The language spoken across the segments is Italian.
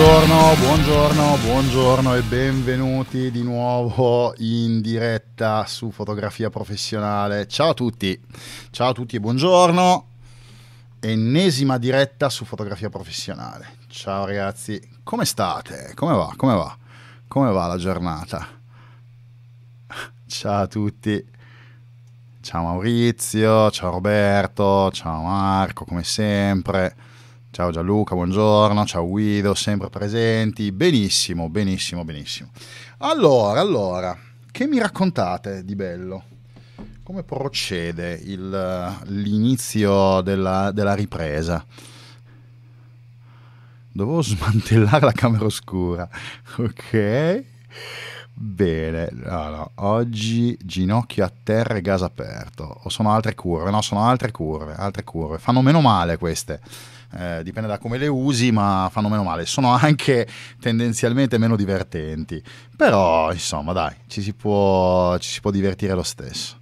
Buongiorno, buongiorno, buongiorno e benvenuti di nuovo in diretta su Fotografia Professionale. Ciao a tutti, ciao a tutti e buongiorno. Ennesima diretta su Fotografia Professionale. Ciao ragazzi, come state? Come va? Come va? Come va la giornata? Ciao a tutti. Ciao Maurizio, ciao Roberto, ciao Marco, come sempre. Ciao Gianluca, buongiorno, ciao Guido, sempre presenti. Benissimo, benissimo, benissimo. Allora, allora, che mi raccontate di bello? Come procede il, l'inizio della, della ripresa? Dovevo smantellare la camera oscura, ok? Bene, no, oggi ginocchio a terra e gas aperto. O sono altre curve? No, sono altre curve, altre curve. Fanno meno male queste eh, dipende da come le usi, ma fanno meno male. Sono anche tendenzialmente meno divertenti, però insomma dai, ci si può, ci si può divertire lo stesso.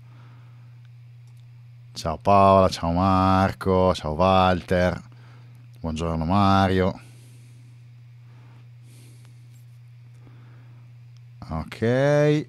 Ciao Paola, ciao Marco, ciao Walter, buongiorno Mario. Ok.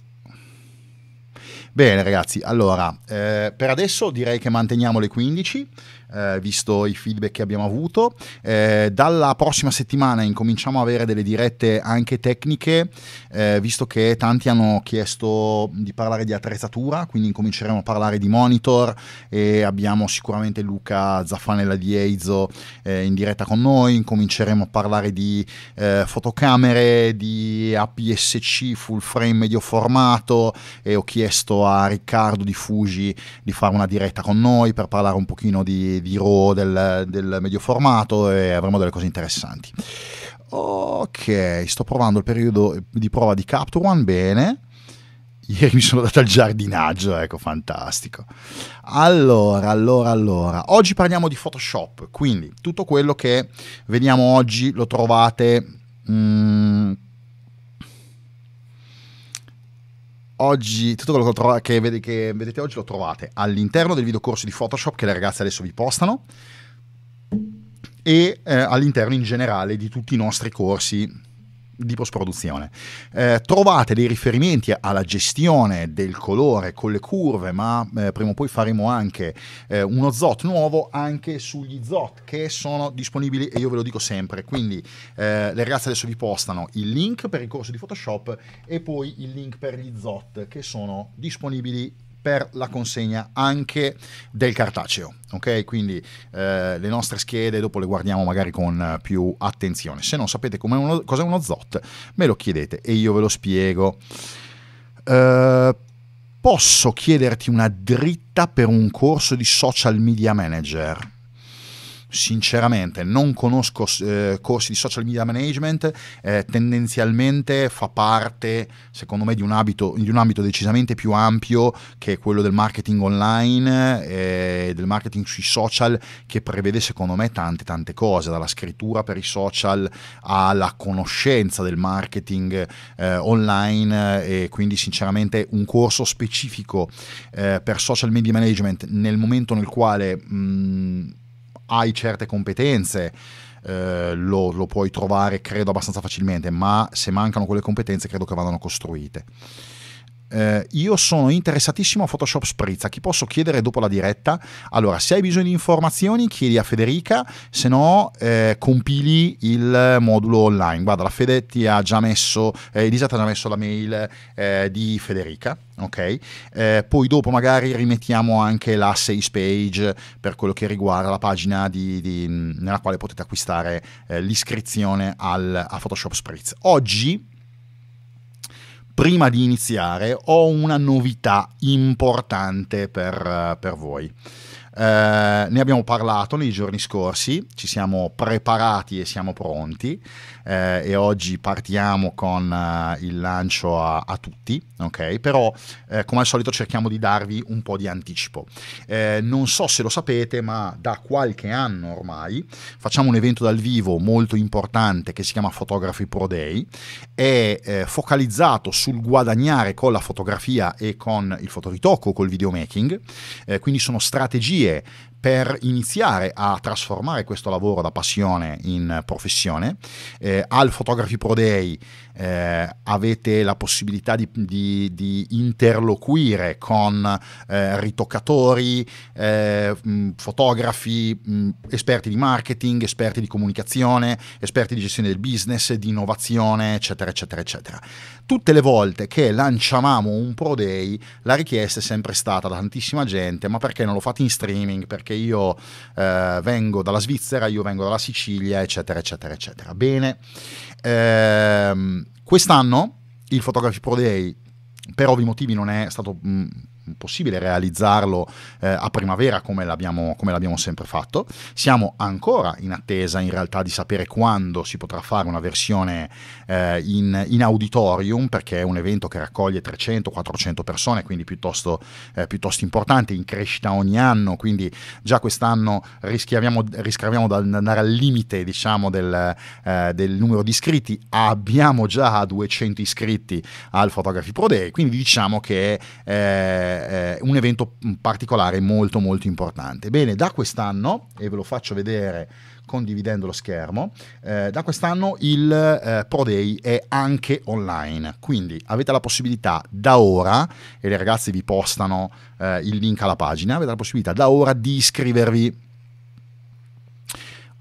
Bene ragazzi, allora eh, per adesso direi che manteniamo le 15 eh, visto i feedback che abbiamo avuto. Eh, dalla prossima settimana incominciamo a avere delle dirette anche tecniche, eh, visto che tanti hanno chiesto di parlare di attrezzatura, quindi incominceremo a parlare di monitor e abbiamo sicuramente Luca Zaffanella di Eizo eh, in diretta con noi, incominceremo a parlare di eh, fotocamere, di APS-C full frame medio formato e ho chiesto a Riccardo di Fuji di fare una diretta con noi per parlare un pochino di, di di RAW del, del medio formato e avremo delle cose interessanti. Ok, sto provando il periodo di prova di Capture One bene. Ieri mi sono dato al giardinaggio, ecco, fantastico. Allora, allora, allora. Oggi parliamo di Photoshop, quindi tutto quello che vediamo oggi lo trovate... Mm, oggi tutto quello che, trova, che, vede, che, vedete oggi lo trovate all'interno del videocorso di Photoshop che le ragazze adesso vi postano e eh, all'interno in generale di tutti i nostri corsi di post-produzione. Eh, trovate dei riferimenti alla gestione del colore con le curve, ma eh, prima o poi faremo anche eh, uno ZOT nuovo anche sugli ZOT che sono disponibili e io ve lo dico sempre. Quindi eh, le ragazze adesso vi postano il link per il corso di Photoshop e poi il link per gli ZOT che sono disponibili per la consegna anche del cartaceo. Ok, quindi eh, le nostre schede dopo le guardiamo magari con eh, più attenzione. Se non sapete uno, cos'è uno ZOT, me lo chiedete e io ve lo spiego. Eh, posso chiederti una dritta per un corso di social media manager? sinceramente non conosco eh, corsi di social media management, eh, tendenzialmente fa parte, secondo me, di un, abito, di un, ambito decisamente più ampio che quello del marketing online e eh, del marketing sui social che prevede, secondo me, tante tante cose, dalla scrittura per i social alla conoscenza del marketing eh, online eh, e quindi sinceramente un corso specifico eh, per social media management nel momento nel quale... Mh, mm, hai certe competenze. Eh, lo, lo puoi trovare credo abbastanza facilmente ma se mancano quelle competenze credo che vadano costruite eh, io sono interessatissimo a Photoshop Sprizza, chi posso chiedere dopo la diretta? Allora, se hai bisogno di informazioni, chiedi a Federica, se no eh, compili il modulo online. Guarda, la Fede ti ha già messo, eh, Elisa ti ha già messo la mail eh, di Federica, ok? Eh, poi dopo magari rimettiamo anche la sales page per quello che riguarda la pagina di, di, nella quale potete acquistare eh, l'iscrizione al, a Photoshop Spritz. Oggi prima di iniziare ho una novità importante per, eh, per voi. Eh, ne abbiamo parlato nei giorni scorsi, ci siamo preparati e siamo pronti eh, e oggi partiamo con eh, il lancio a, a, tutti, ok? Però eh, come al solito cerchiamo di darvi un po' di anticipo. Eh, non so se lo sapete, ma da qualche anno ormai facciamo un evento dal vivo molto importante che si chiama Photography Pro Day, è focalizzato sul guadagnare con la fotografia e con il fotoritocco, col videomaking, quindi sono strategie strategie per iniziare a trasformare questo lavoro da passione in professione. Eh, al Photography Pro Day eh, avete la possibilità di, di, di interloquire con eh, ritoccatori, eh, mh, fotografi, mh, esperti di marketing, esperti di comunicazione, esperti di gestione del business, di innovazione, eccetera, eccetera, eccetera. Tutte le volte che lanciavamo un Pro Day, la richiesta è sempre stata da tantissima gente, ma perché non lo fate in streaming? Perché io eh, vengo dalla Svizzera, io vengo dalla Sicilia, eccetera, eccetera, eccetera. Bene, Ehm, quest'anno il Photography Pro Day per ovvi motivi non è stato mh, possibile realizzarlo eh, a primavera come l'abbiamo, come l'abbiamo, sempre fatto. Siamo ancora in attesa in realtà di sapere quando si potrà fare una versione eh, in, in, auditorium perché è un evento che raccoglie 300-400 persone, quindi piuttosto, eh, piuttosto, importante, in crescita ogni anno, quindi già quest'anno rischiamo di andare al limite diciamo, del, eh, del, numero di iscritti, abbiamo già 200 iscritti al Photography Pro Day, quindi diciamo che eh, eh, un evento particolare molto molto importante. Bene, da quest'anno, e ve lo faccio vedere condividendo lo schermo, eh, da quest'anno il eh, Pro Day è anche online, quindi avete la possibilità da ora, e le ragazze vi postano eh, il link alla pagina, avete la possibilità da ora di iscrivervi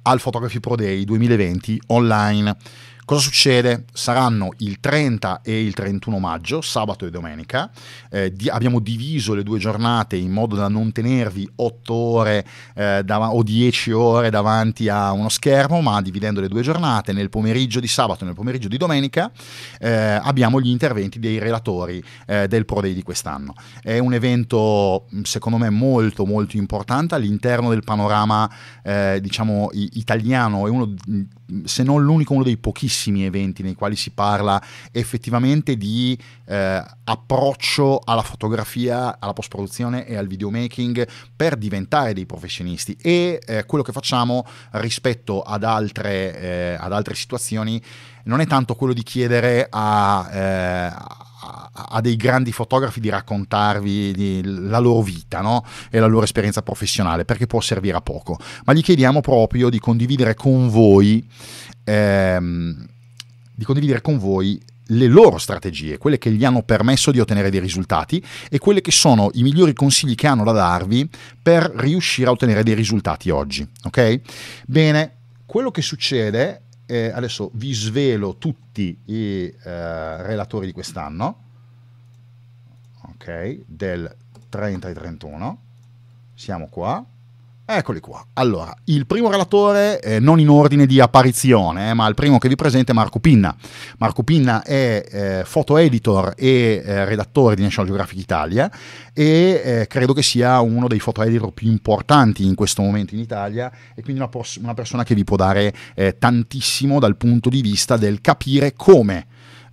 al Photography Pro Day 2020 online. Cosa succede? Saranno il 30 e il 31 maggio, sabato e domenica. Eh, di, abbiamo diviso le due giornate in modo da non tenervi 8 ore eh, dav- o 10 ore davanti a uno schermo, ma dividendo le due giornate nel pomeriggio di sabato e nel pomeriggio di domenica eh, abbiamo gli interventi dei relatori eh, del Pro Day di quest'anno. È un evento secondo me molto molto importante all'interno del panorama eh, diciamo i- italiano, è uno se non l'unico, uno dei pochissimi eventi nei quali si parla effettivamente di eh, approccio alla fotografia, alla post-produzione e al videomaking per diventare dei professionisti e eh, quello che facciamo rispetto ad altre, eh, ad altre situazioni non è tanto quello di chiedere a, eh, a, dei grandi fotografi di raccontarvi di, la loro vita no? e la loro esperienza professionale, perché può servire a poco, ma gli chiediamo proprio di condividere con voi, ehm, di condividere con voi le loro strategie, quelle che gli hanno permesso di ottenere dei risultati e quelle che sono i migliori consigli che hanno da darvi per riuscire a ottenere dei risultati oggi. Ok? Bene, quello che succede eh, adesso vi svelo tutti i eh, relatori di quest'anno, ok, del 30 e 31, siamo qua, Eccoli qua. Allora, il primo relatore, eh, non in ordine di apparizione, eh, ma il primo che vi presento è Marco Pinna. Marco Pinna è eh, foto editor e eh, redattore di National Geographic Italia e eh, credo che sia uno dei foto editor più importanti in questo momento in Italia e quindi una, pos- una persona che vi può dare eh, tantissimo dal punto di vista del capire come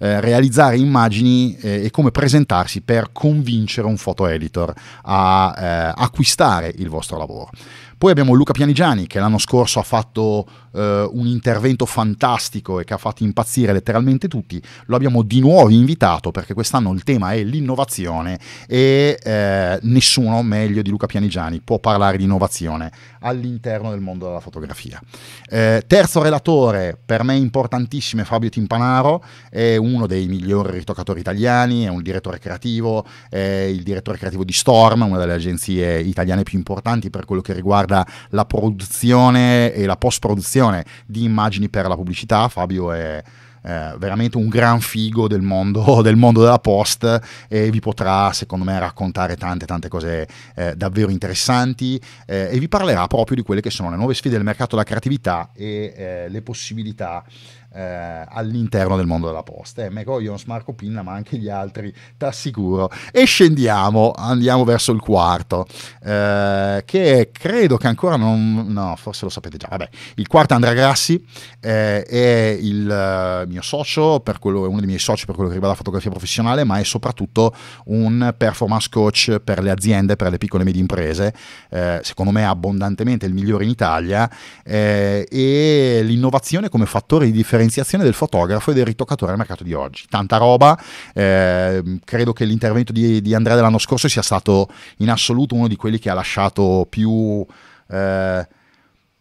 eh, realizzare immagini eh, e come presentarsi per convincere un photo editor a eh, acquistare il vostro lavoro. Poi abbiamo Luca Pianigiani che l'anno scorso ha fatto eh, un intervento fantastico e che ha fatto impazzire letteralmente tutti, lo abbiamo di nuovo invitato perché quest'anno il tema è l'innovazione e eh, nessuno meglio di Luca Pianigiani può parlare di innovazione all'interno del mondo della fotografia. Eh, terzo relatore, per me importantissimo, è Fabio Timpanaro, è uno dei migliori ritoccatori italiani, è un direttore creativo, è il direttore creativo di Storm, una delle agenzie italiane più importanti per quello che riguarda la produzione e la post-produzione realizzazione di immagini per la pubblicità. Fabio è eh, veramente un gran figo del mondo, del mondo, della post e vi potrà secondo me raccontare tante tante cose eh, davvero interessanti eh, e vi parlerà proprio di quelle che sono le nuove sfide del mercato della creatività e eh, le possibilità eh, all'interno del mondo della posta. Eh, Megoyons, Marco Pinna, ma anche gli altri, t'assicuro. E scendiamo, andiamo verso il quarto, eh, che credo che ancora non... No, forse lo sapete già. Vabbè, il quarto Andrea Grassi eh, è il eh, mio socio, per quello, è uno dei miei soci per quello che riguarda la fotografia professionale, ma è soprattutto un performance coach per le aziende, per le piccole e medie imprese. Eh, secondo me abbondantemente il migliore in Italia. Eh, e l'innovazione come fattore di differenza differenziazione del fotografo e del ritoccatore al mercato di oggi. Tanta roba, eh, credo che l'intervento di, di Andrea dell'anno scorso sia stato in assoluto uno di quelli che ha lasciato più... Eh,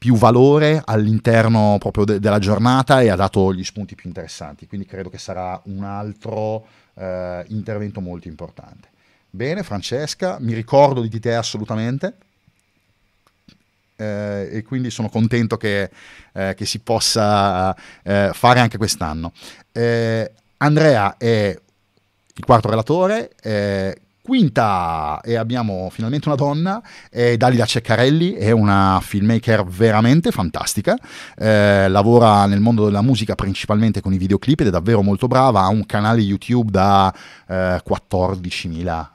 più valore all'interno proprio de- della giornata e ha dato gli spunti più interessanti, quindi credo che sarà un altro eh, intervento molto importante. Bene Francesca, mi ricordo di te assolutamente eh, e quindi sono contento che, eh, che si possa eh, fare anche quest'anno. Eh, Andrea è il quarto relatore, eh, Quinta, e abbiamo finalmente una donna, è Dalida Ceccarelli, è una filmmaker veramente fantastica, eh, lavora nel mondo della musica principalmente con i videoclip ed è davvero molto brava, ha un canale YouTube da eh, 14.000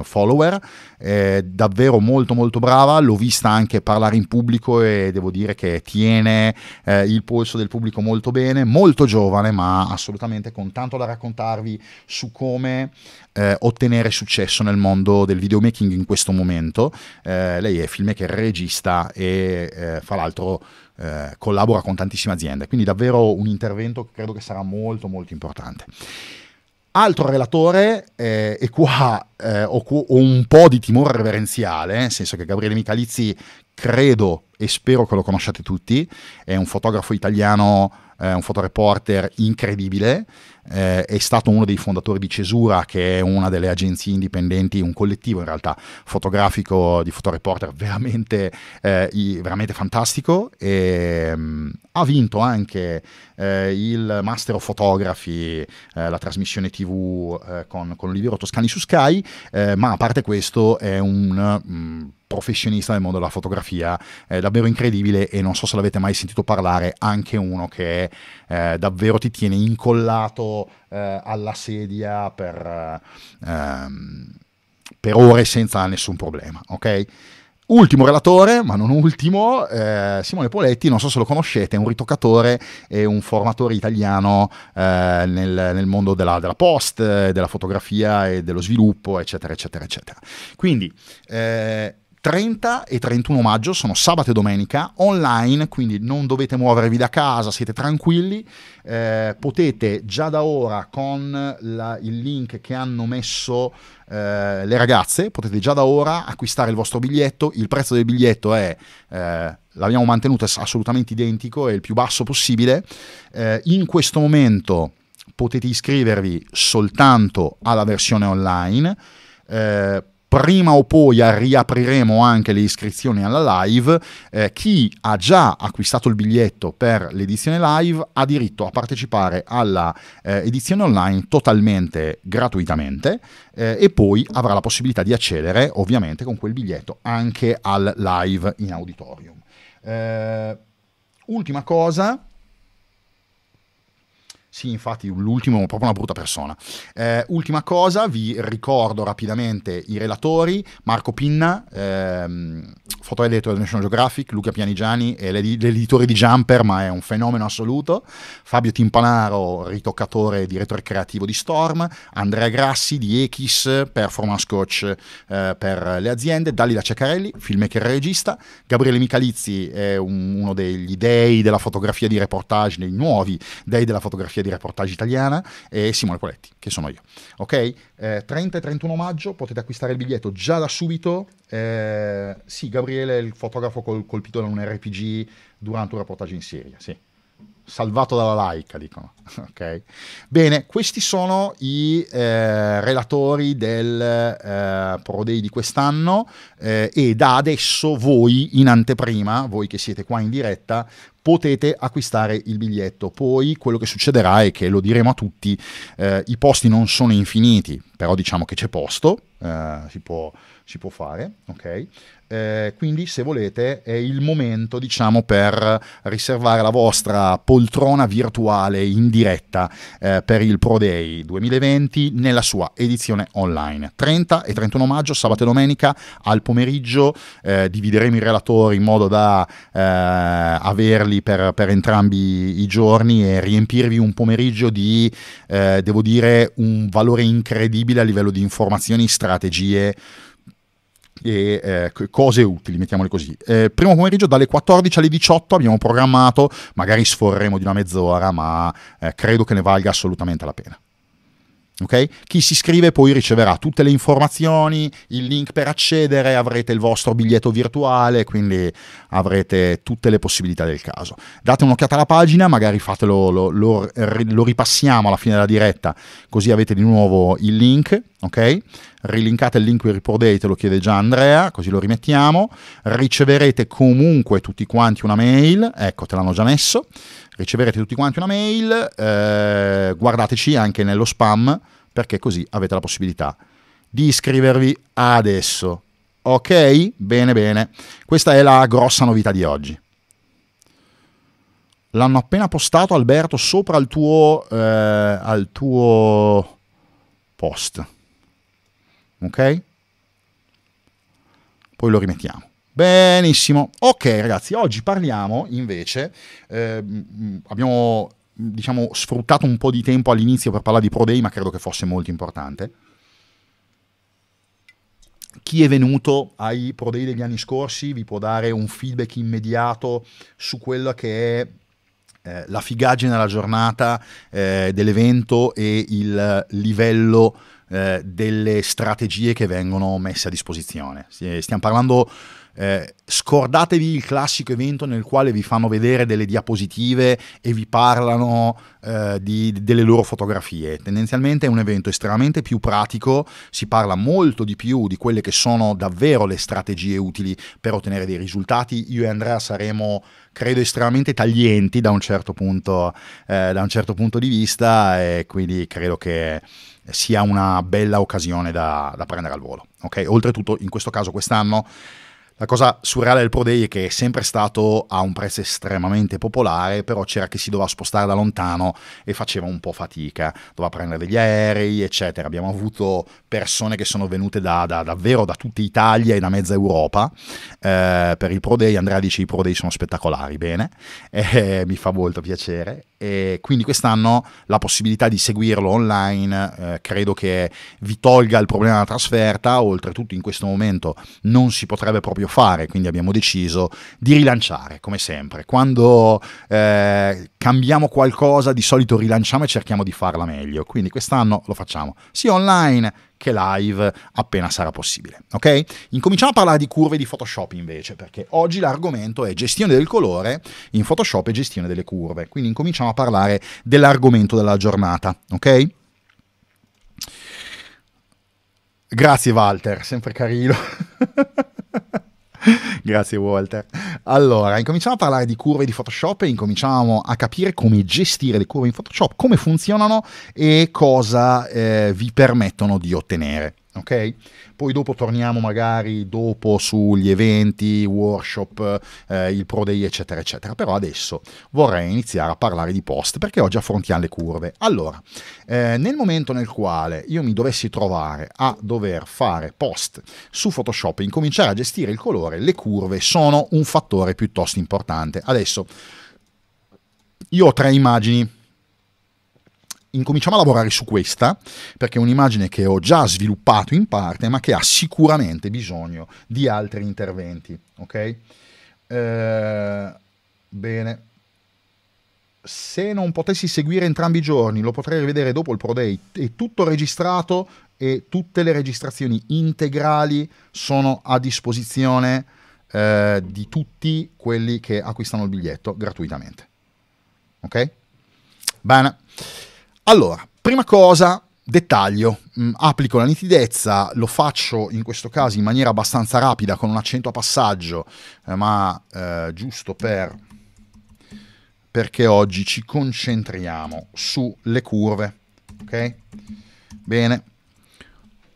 eh, follower, è davvero molto molto brava, l'ho vista anche parlare in pubblico e devo dire che tiene eh, il polso del pubblico molto bene, molto giovane ma assolutamente con tanto da raccontarvi su come eh, ottenere successo successo nel mondo del videomaking in questo momento. Eh, lei è filmmaker, regista e eh, fra l'altro eh, collabora con tantissime aziende, quindi davvero un intervento che credo che sarà molto molto importante. Altro relatore, eh, e qua eh, ho, ho, un po' di timore reverenziale, nel senso che Gabriele Micalizzi credo e spero che lo conosciate tutti, è un fotografo italiano eh, un fotoreporter incredibile, eh, è stato uno dei fondatori di Cesura, che è una delle agenzie indipendenti, un collettivo in realtà fotografico di fotoreporter veramente, eh, veramente fantastico. E, ehm, mh, ha vinto anche eh, il Master of Photography, eh, la trasmissione TV eh, con, con Olivero Toscani su Sky, ma a parte questo è un... Mh, mm, professionista nel mondo della fotografia, è davvero incredibile e non so se l'avete mai sentito parlare, anche uno che eh, davvero ti tiene incollato eh, alla sedia per, ehm, per, ore senza nessun problema, ok? Ultimo relatore, ma non ultimo, eh, Simone Poletti, non so se lo conoscete, è un ritoccatore e un formatore italiano eh, nel, nel, mondo della, della, post, della fotografia e dello sviluppo, eccetera, eccetera, eccetera. Quindi, eh, 30 e 31 maggio, sono sabato e domenica, online, quindi non dovete muovervi da casa, siete tranquilli, eh, potete già da ora con la, il link che hanno messo eh, le ragazze, potete già da ora acquistare il vostro biglietto, il prezzo del biglietto è... Eh, l'abbiamo mantenuto assolutamente identico, è il più basso possibile. Eh, in questo momento potete iscrivervi soltanto alla versione online. Eh, prima o poi riapriremo anche le iscrizioni alla live. Eh, chi ha già acquistato il biglietto per l'edizione live ha diritto a partecipare alla eh, edizione online totalmente gratuitamente eh, e poi avrà la possibilità di accedere ovviamente con quel biglietto anche al live in auditorium. Eh, ultima cosa, sì, infatti l'ultimo è proprio una brutta persona. Eh, ultima cosa, vi ricordo rapidamente i relatori, Marco Pinna, ehm, fotoeditore del National Geographic, Luca Pianigiani è l'editore di Jumper, ma è un fenomeno assoluto, Fabio Timpanaro, ritoccatore e direttore creativo di Storm, Andrea Grassi di Echis, performance coach eh, per le aziende, Dalila Ceccarelli, filmmaker e regista, Gabriele Micalizzi è un, uno degli dei della fotografia di reportage, dei nuovi dei della fotografia di di reportage italiana, e Simone Poletti, che sono io. Ok? Eh, 30 e 31 maggio potete acquistare il biglietto già da subito. Eh, sì, Gabriele è il fotografo col, colpito da un RPG durante un reportage in Siria, sì salvato dalla laica, dicono. ok? Bene, questi sono i eh, relatori del eh, Pro Day di quest'anno eh, e da adesso voi in anteprima, voi che siete qua in diretta, potete acquistare il biglietto. Poi quello che succederà è che lo diremo a tutti, eh, i posti non sono infiniti, però diciamo che c'è posto, eh, si può si può fare, ok? Eh, quindi se volete è il momento diciamo per riservare la vostra poltrona virtuale in diretta eh, per il Pro Day 2020 nella sua edizione online 30 e 31 maggio sabato e domenica al pomeriggio eh, divideremo i relatori in modo da eh, averli per, per, entrambi i giorni e riempirvi un pomeriggio di eh, devo dire un valore incredibile a livello di informazioni strategie e eh, cose utili, mettiamole così. Eh, primo pomeriggio dalle 14 alle 18 abbiamo programmato, magari sforremo di una mezz'ora, ma eh, credo che ne valga assolutamente la pena. Okay? Chi si iscrive poi riceverà tutte le informazioni, il link per accedere, avrete il vostro biglietto virtuale, quindi avrete tutte le possibilità del caso. Date un'occhiata alla pagina, magari fatelo, lo, lo, lo ripassiamo alla fine della diretta, così avete di nuovo il link ok? Rilinkate il link qui Report lo chiede già Andrea, così lo rimettiamo. Riceverete comunque tutti quanti una mail, ecco, te l'hanno già messo. Riceverete tutti quanti una mail, eh, guardateci anche nello spam, perché così avete la possibilità di iscrivervi adesso. Ok? Bene, bene. Questa è la grossa novità di oggi. L'hanno appena postato Alberto sopra al tuo, eh, al tuo post ok? Poi lo rimettiamo. Benissimo, ok ragazzi, oggi parliamo invece, eh, abbiamo diciamo sfruttato un po' di tempo all'inizio per parlare di Pro Day, ma credo che fosse molto importante. Chi è venuto ai Pro Day degli anni scorsi vi può dare un feedback immediato su quello che è eh, la figaggine della giornata eh, dell'evento e il livello eh, delle strategie che vengono messe a disposizione. Eh, stiamo parlando, eh, scordatevi il classico evento nel quale vi fanno vedere delle diapositive e vi parlano eh, di, delle loro fotografie. Tendenzialmente è un evento estremamente più pratico, si parla molto di più di quelle che sono davvero le strategie utili per ottenere dei risultati. Io e Andrea saremo credo estremamente taglienti da un certo punto, eh, da un certo punto di vista e quindi credo che sia una bella occasione da, da prendere al volo. Okay? Oltretutto in questo caso quest'anno la cosa surreale del Pro Day è che è sempre stato a un prezzo estremamente popolare, però c'era chi si doveva spostare da lontano e faceva un po' fatica, doveva prendere degli aerei, eccetera. Abbiamo avuto persone che sono venute da, da, davvero da tutta Italia e da mezza Europa eh, per il Pro Day. Andrea dice i Pro Day sono spettacolari, bene, eh, mi fa molto piacere. E quindi quest'anno la possibilità di seguirlo online eh, credo che vi tolga il problema della trasferta, oltretutto in questo momento non si potrebbe proprio proprio fare, quindi abbiamo deciso di rilanciare, come sempre. Quando eh, cambiamo qualcosa di solito rilanciamo e cerchiamo di farla meglio, quindi quest'anno lo facciamo sia online che live appena sarà possibile. Ok? Incominciamo a parlare di curve di Photoshop invece, perché oggi l'argomento è gestione del colore in Photoshop e gestione delle curve, quindi incominciamo a parlare dell'argomento della giornata. Ok? Grazie Walter, sempre carino. Grazie Walter. Allora, incominciamo a parlare di curve di Photoshop e incominciamo a capire come gestire le curve in Photoshop, come funzionano e cosa eh, vi permettono di ottenere ok? Poi dopo torniamo magari dopo sugli eventi, workshop, eh, il Pro Day, eccetera, eccetera. Però adesso vorrei iniziare a parlare di post perché oggi affrontiamo le curve. Allora, eh, nel momento nel quale io mi dovessi trovare a dover fare post su Photoshop e incominciare a gestire il colore, le curve sono un fattore piuttosto importante. Adesso io ho tre immagini incominciamo a lavorare su questa, perché è un'immagine che ho già sviluppato in parte, ma che ha sicuramente bisogno di altri interventi. Ok? Eh, bene. Se non potessi seguire entrambi i giorni, lo potrei rivedere dopo il Pro Day. È tutto registrato e tutte le registrazioni integrali sono a disposizione eh, di tutti quelli che acquistano il biglietto gratuitamente. Ok? Bene. Allora, prima cosa, dettaglio, mm, applico la nitidezza, lo faccio in questo caso in maniera abbastanza rapida con un accento a passaggio, eh, ma eh, giusto per perché oggi ci concentriamo sulle curve, ok? Bene.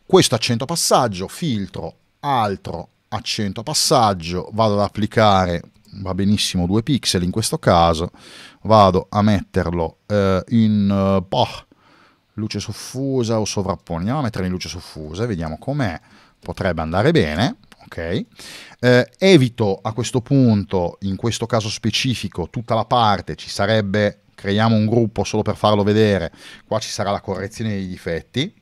Questo accento a passaggio, filtro, altro accento a passaggio, vado ad applicare, va benissimo due pixel in questo caso, vado a metterlo eh, in eh, boh, luce soffusa o sovrappone. Andiamo a metterlo in luce soffusa e vediamo com'è. Potrebbe andare bene, ok? Eh, evito a questo punto, in questo caso specifico, tutta la parte, ci sarebbe, creiamo un gruppo solo per farlo vedere, qua ci sarà la correzione dei difetti,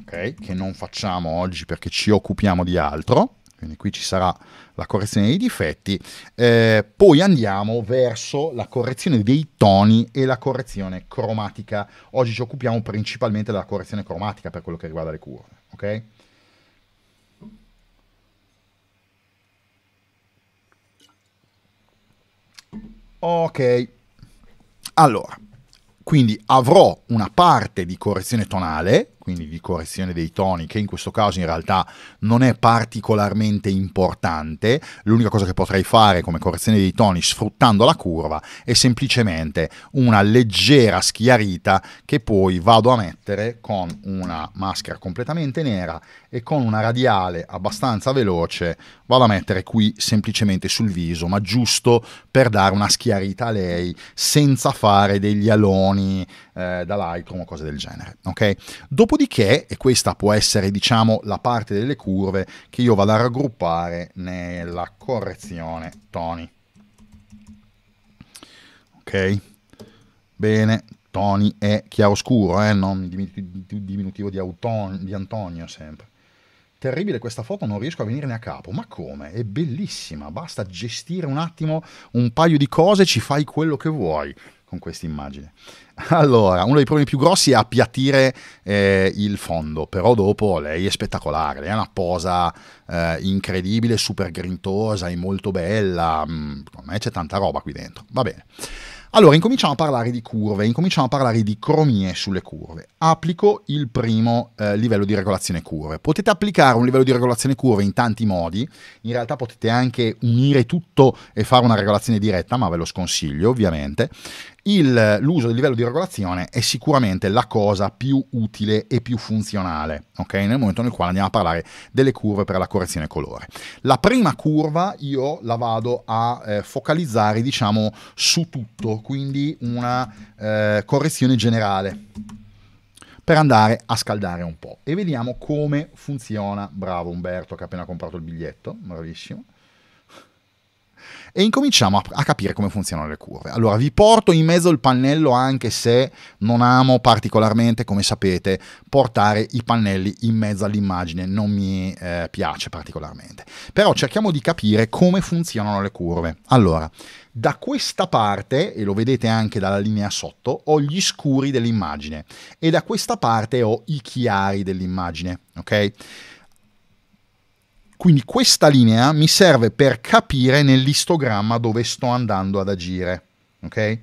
ok? Che non facciamo oggi perché ci occupiamo di altro quindi qui ci sarà la correzione dei difetti, eh, poi andiamo verso la correzione dei toni e la correzione cromatica. Oggi ci occupiamo principalmente della correzione cromatica per quello che riguarda le curve, ok? Ok, allora, quindi avrò una parte di correzione tonale quindi di correzione dei toni, che in questo caso in realtà non è particolarmente importante. L'unica cosa che potrei fare come correzione dei toni sfruttando la curva è semplicemente una leggera schiarita che poi vado a mettere con una maschera completamente nera e con una radiale abbastanza veloce vado a mettere qui semplicemente sul viso, ma giusto per dare una schiarita a lei senza fare degli aloni eh, da Lightroom o cose del genere. Okay? Dopodiché, e questa può essere diciamo la parte delle curve che io vado a raggruppare nella correzione Tony. Ok? Bene, Tony è chiaroscuro, eh? non diminutivo di, Auton- di Antonio sempre. Terribile questa foto, non riesco a venirne a capo. Ma come? È bellissima, basta gestire un attimo un paio di cose, ci fai quello che vuoi con questa immagine. Allora, uno dei problemi più grossi è appiattire eh, il fondo, però dopo lei è spettacolare, lei ha una posa eh, incredibile, super grintosa, è molto bella, mh, mm, secondo me c'è tanta roba qui dentro. Va bene. Allora, incominciamo a parlare di curve, incominciamo a parlare di cromie sulle curve. Applico il primo eh, livello di regolazione curve. Potete applicare un livello di regolazione curve in tanti modi, in realtà potete anche unire tutto e fare una regolazione diretta, ma ve lo sconsiglio ovviamente il, l'uso del livello di regolazione è sicuramente la cosa più utile e più funzionale, okay? nel momento nel quale andiamo a parlare delle curve per la correzione colore. La prima curva io la vado a eh, focalizzare diciamo, su tutto, quindi una eh, correzione generale per andare a scaldare un po' e vediamo come funziona. Bravo Umberto che ha appena comprato il biglietto, bravissimo e incominciamo a, a, capire come funzionano le curve. Allora vi porto in mezzo il pannello anche se non amo particolarmente, come sapete, portare i pannelli in mezzo all'immagine, non mi eh, piace particolarmente. Però cerchiamo di capire come funzionano le curve. Allora, da questa parte, e lo vedete anche dalla linea sotto, ho gli scuri dell'immagine e da questa parte ho i chiari dell'immagine, ok? Quindi questa linea mi serve per capire nell'istogramma dove sto andando ad agire. Okay?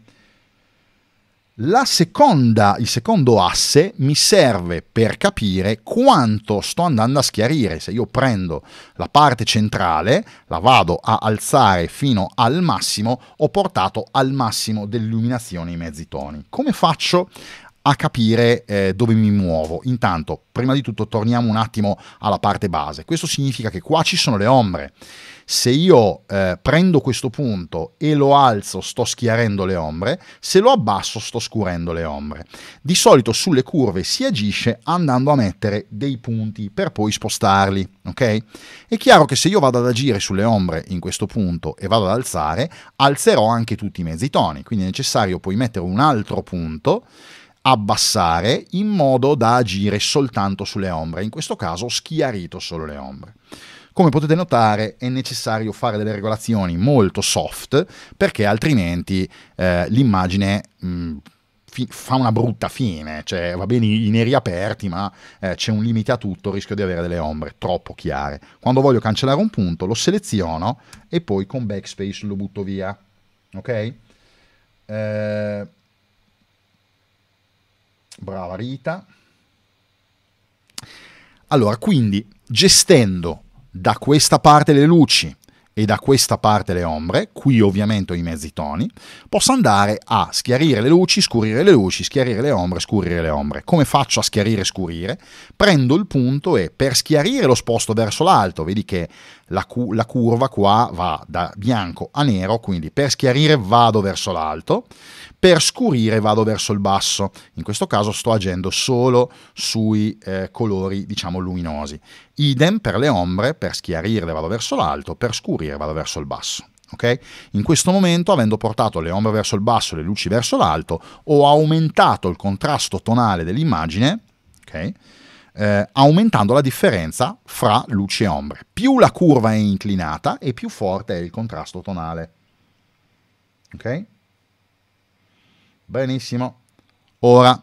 Seconda, il secondo asse mi serve per capire quanto sto andando a schiarire. Se io prendo la parte centrale, la vado a alzare fino al massimo, ho portato al massimo dell'illuminazione i mezzi toni. Come faccio a capire eh, dove mi muovo. Intanto, prima di tutto, torniamo un attimo alla parte base. Questo significa che qua ci sono le ombre. Se io eh, prendo questo punto e lo alzo, sto schiarendo le ombre, se lo abbasso, sto scurendo le ombre. Di solito sulle curve si agisce andando a mettere dei punti per poi spostarli. Ok? È chiaro che se io vado ad agire sulle ombre in questo punto e vado ad alzare, alzerò anche tutti i mezzi toni. Quindi è necessario poi mettere un altro punto abbassare in modo da agire soltanto sulle ombre, in questo caso schiarito solo le ombre. Come potete notare è necessario fare delle regolazioni molto soft perché altrimenti eh, l'immagine mh, mm, fa una brutta fine, cioè va bene i neri aperti ma eh, c'è un limite a tutto, rischio di avere delle ombre troppo chiare. Quando voglio cancellare un punto lo seleziono e poi con backspace lo butto via, ok? Eh Brava Rita. Allora, quindi gestendo da questa parte le luci e da questa parte le ombre, qui ovviamente ho i mezzi toni, posso andare a schiarire le luci, scurire le luci, schiarire le ombre, scurire le ombre. Come faccio a schiarire e scurire? Prendo il punto e per schiarire lo sposto verso l'alto, vedi che la, cu- la curva qua va da bianco a nero, quindi per schiarire vado verso l'alto, per scurire vado verso il basso, in questo caso sto agendo solo sui eh, colori diciamo luminosi, idem per le ombre, per schiarirle vado verso l'alto, per scurire vado verso il basso. Okay? In questo momento, avendo portato le ombre verso il basso e le luci verso l'alto, ho aumentato il contrasto tonale dell'immagine, okay? eh, aumentando la differenza fra luci e ombre. Più la curva è inclinata e più forte è il contrasto tonale. Okay? Benissimo. Ora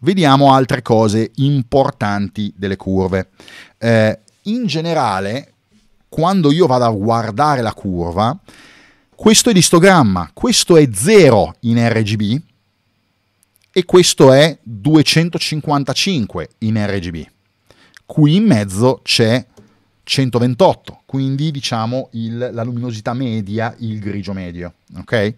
vediamo altre cose importanti delle curve. Eh, in generale, quando io vado a guardare la curva, questo è l'istogramma, questo è 0 in RGB e questo è 255 in RGB. Qui in mezzo c'è 128, quindi diciamo il, la luminosità media, il grigio medio, ok?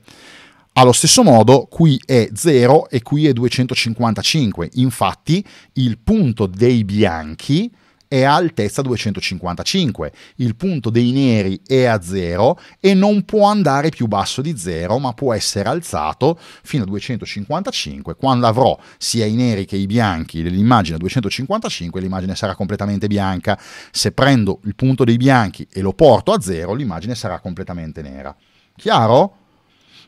Allo stesso modo qui è 0 e qui è 255, infatti il punto dei bianchi è a altezza 255, il punto dei neri è a 0 e non può andare più basso di 0, ma può essere alzato fino a 255. Quando avrò sia i neri che i bianchi dell'immagine a 255, l'immagine sarà completamente bianca. Se prendo il punto dei bianchi e lo porto a 0, l'immagine sarà completamente nera. Chiaro?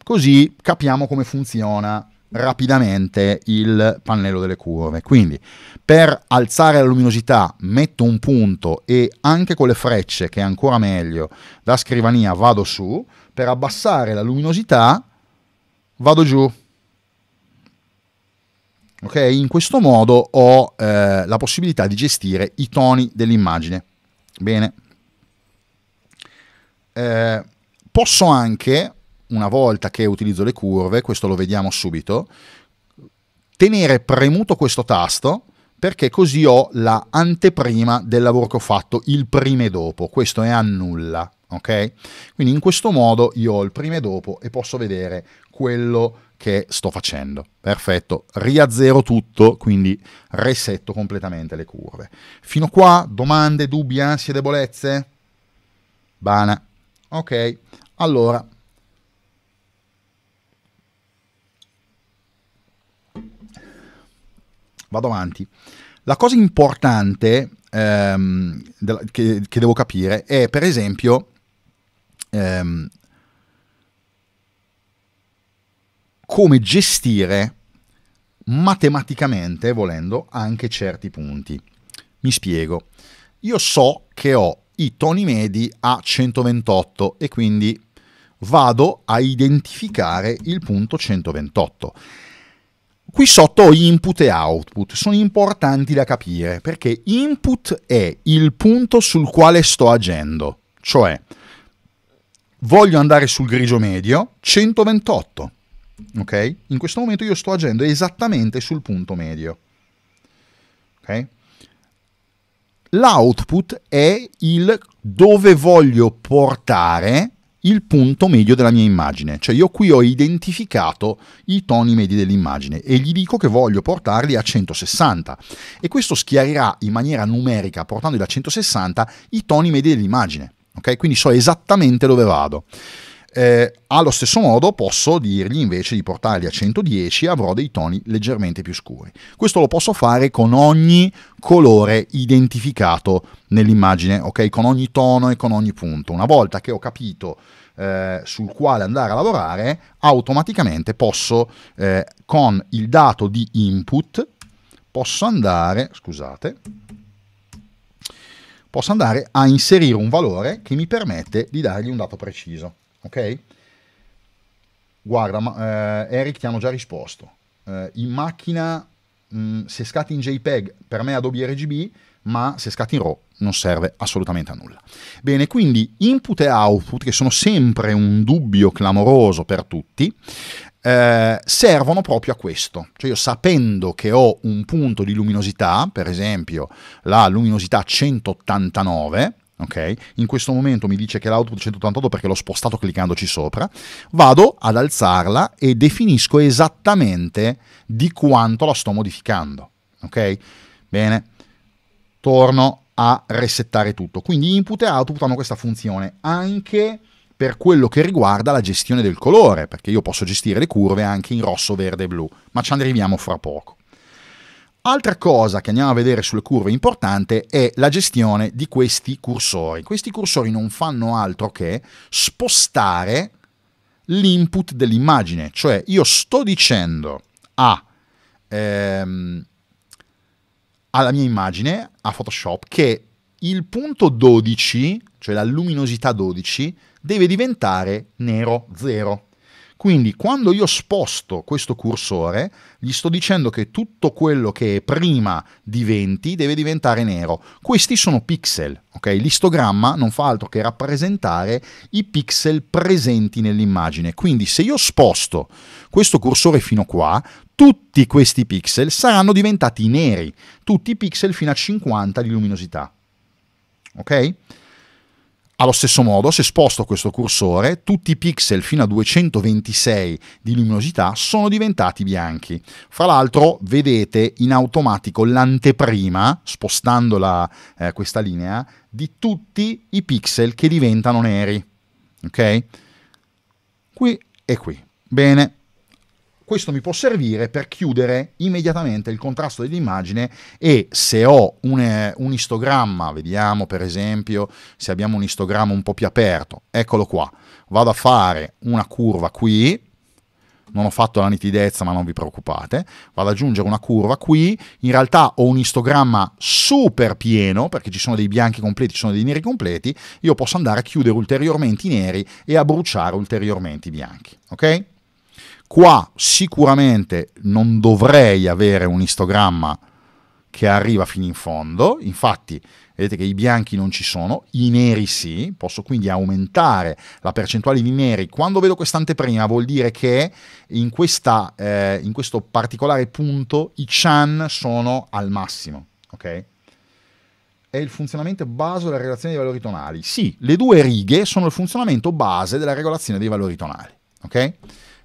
così capiamo come funziona rapidamente il pannello delle curve. Quindi per alzare la luminosità metto un punto e anche con le frecce, che è ancora meglio, da scrivania vado su, per abbassare la luminosità vado giù. Ok? In questo modo ho eh, la possibilità di gestire i toni dell'immagine. Bene. Eh, posso anche una volta che utilizzo le curve, questo lo vediamo subito, tenere premuto questo tasto perché così ho la anteprima del lavoro che ho fatto il prima e dopo, questo è annulla, ok? Quindi in questo modo io ho il prima e dopo e posso vedere quello che sto facendo. Perfetto, riazzero tutto, quindi resetto completamente le curve. Fino qua domande, dubbi, ansie, debolezze? Bana. Ok, allora vado avanti. La cosa importante ehm, che, che, devo capire è, per esempio, ehm, come gestire matematicamente, volendo, anche certi punti. Mi spiego. Io so che ho i toni medi a 128 e quindi vado a identificare il punto 128. Qui sotto ho input e output, sono importanti da capire perché input è il punto sul quale sto agendo, cioè voglio andare sul grigio medio 128, ok? In questo momento io sto agendo esattamente sul punto medio, ok? L'output è il dove voglio portare il punto medio della mia immagine, cioè io qui ho identificato i toni medi dell'immagine e gli dico che voglio portarli a 160 e questo schiarirà in maniera numerica, portandoli a 160, i toni medi dell'immagine, ok? Quindi so esattamente dove vado. Eh, allo stesso modo posso dirgli invece di portarli a 110 avrò dei toni leggermente più scuri. Questo lo posso fare con ogni colore identificato nell'immagine, ok? Con ogni tono e con ogni punto. Una volta che ho capito eh, sul quale andare a lavorare, automaticamente posso eh, con il dato di input posso andare, scusate, posso andare a inserire un valore che mi permette di dargli un dato preciso ok? Guarda, ma, eh, Eric ti hanno già risposto. Eh, in macchina, mh, mm, se scatti in JPEG, per me Adobe RGB, ma se scatti in RAW non serve assolutamente a nulla. Bene, quindi input e output, che sono sempre un dubbio clamoroso per tutti, eh, servono proprio a questo. Cioè io sapendo che ho un punto di luminosità, per esempio la luminosità 189, ok? In questo momento mi dice che l'output è 188 perché l'ho spostato cliccandoci sopra, vado ad alzarla e definisco esattamente di quanto la sto modificando, ok? Bene, torno a resettare tutto. Quindi input e output hanno questa funzione anche per quello che riguarda la gestione del colore, perché io posso gestire le curve anche in rosso, verde e blu, ma ci arriviamo fra poco. Altra cosa che andiamo a vedere sulle curve importante è la gestione di questi cursori. Questi cursori non fanno altro che spostare l'input dell'immagine, cioè io sto dicendo a, ehm, alla mia immagine, a Photoshop, che il punto 12, cioè la luminosità 12, deve diventare nero 0. Quindi quando io sposto questo cursore, gli sto dicendo che tutto quello che è prima di 20 deve diventare nero. Questi sono pixel, ok? L'istogramma non fa altro che rappresentare i pixel presenti nell'immagine. Quindi se io sposto questo cursore fino qua, tutti questi pixel saranno diventati neri, tutti i pixel fino a 50 di luminosità. Ok? Allo stesso modo, se sposto questo cursore, tutti i pixel fino a 226 di luminosità sono diventati bianchi. Fra l'altro, vedete in automatico l'anteprima, spostando eh, questa linea, di tutti i pixel che diventano neri. Ok? Qui e qui. Bene, questo mi può servire per chiudere immediatamente il contrasto dell'immagine e se ho un, eh, un istogramma, vediamo per esempio se abbiamo un istogramma un po' più aperto, eccolo qua, vado a fare una curva qui, non ho fatto la nitidezza ma non vi preoccupate, vado ad aggiungere una curva qui, in realtà ho un istogramma super pieno perché ci sono dei bianchi completi, ci sono dei neri completi, io posso andare a chiudere ulteriormente i neri e a bruciare ulteriormente i bianchi, ok? Qua sicuramente non dovrei avere un istogramma che arriva fino in fondo, infatti vedete che i bianchi non ci sono, i neri sì, posso quindi aumentare la percentuale di neri. Quando vedo quest'anteprima vuol dire che in, questa, eh, in questo particolare punto i chan sono al massimo, ok? È il funzionamento base della regolazione dei valori tonali. Sì, le due righe sono il funzionamento base della regolazione dei valori tonali, ok?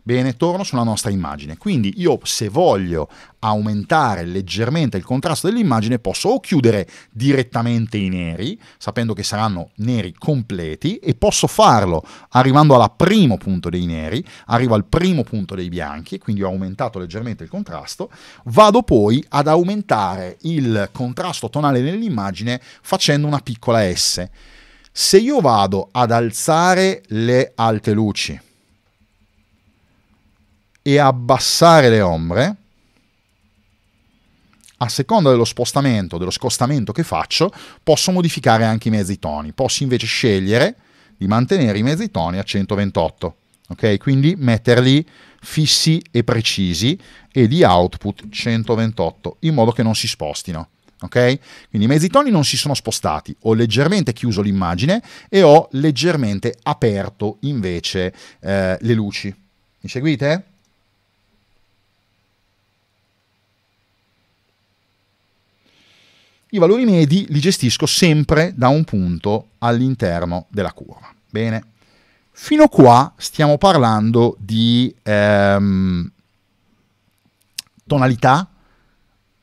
Bene, torno sulla nostra immagine. Quindi io se voglio aumentare leggermente il contrasto dell'immagine posso o chiudere direttamente i neri, sapendo che saranno neri completi, e posso farlo arrivando al primo punto dei neri, arrivo al primo punto dei bianchi, quindi ho aumentato leggermente il contrasto, vado poi ad aumentare il contrasto tonale nell'immagine facendo una piccola S. Se io vado ad alzare le alte luci, e abbassare le ombre, a seconda dello spostamento, dello scostamento che faccio, posso modificare anche i mezzi toni. Posso invece scegliere di mantenere i mezzi toni a 128. ok? Quindi metterli fissi e precisi e di output 128 in modo che non si spostino. ok? Quindi i mezzi toni non si sono spostati, ho leggermente chiuso l'immagine e ho leggermente aperto invece eh, le luci. Mi seguite? i valori medi li gestisco sempre da un punto all'interno della curva. Bene, fino a qua stiamo parlando di ehm, tonalità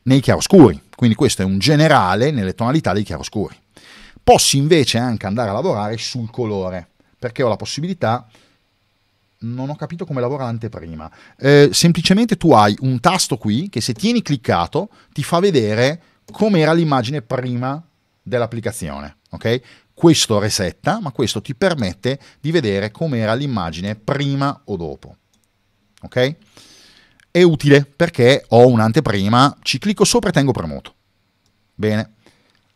nei chiaroscuri, quindi questo è un generale nelle tonalità dei chiaroscuri. Posso invece anche andare a lavorare sul colore, perché ho la possibilità non ho capito come lavora l'anteprima. Eh, semplicemente tu hai un tasto qui che se tieni cliccato ti fa vedere come era l'immagine prima dell'applicazione. Ok? Questo resetta, ma questo ti permette di vedere com'era l'immagine prima o dopo. Ok? È utile perché ho un'anteprima, ci clicco sopra e tengo premuto. Bene.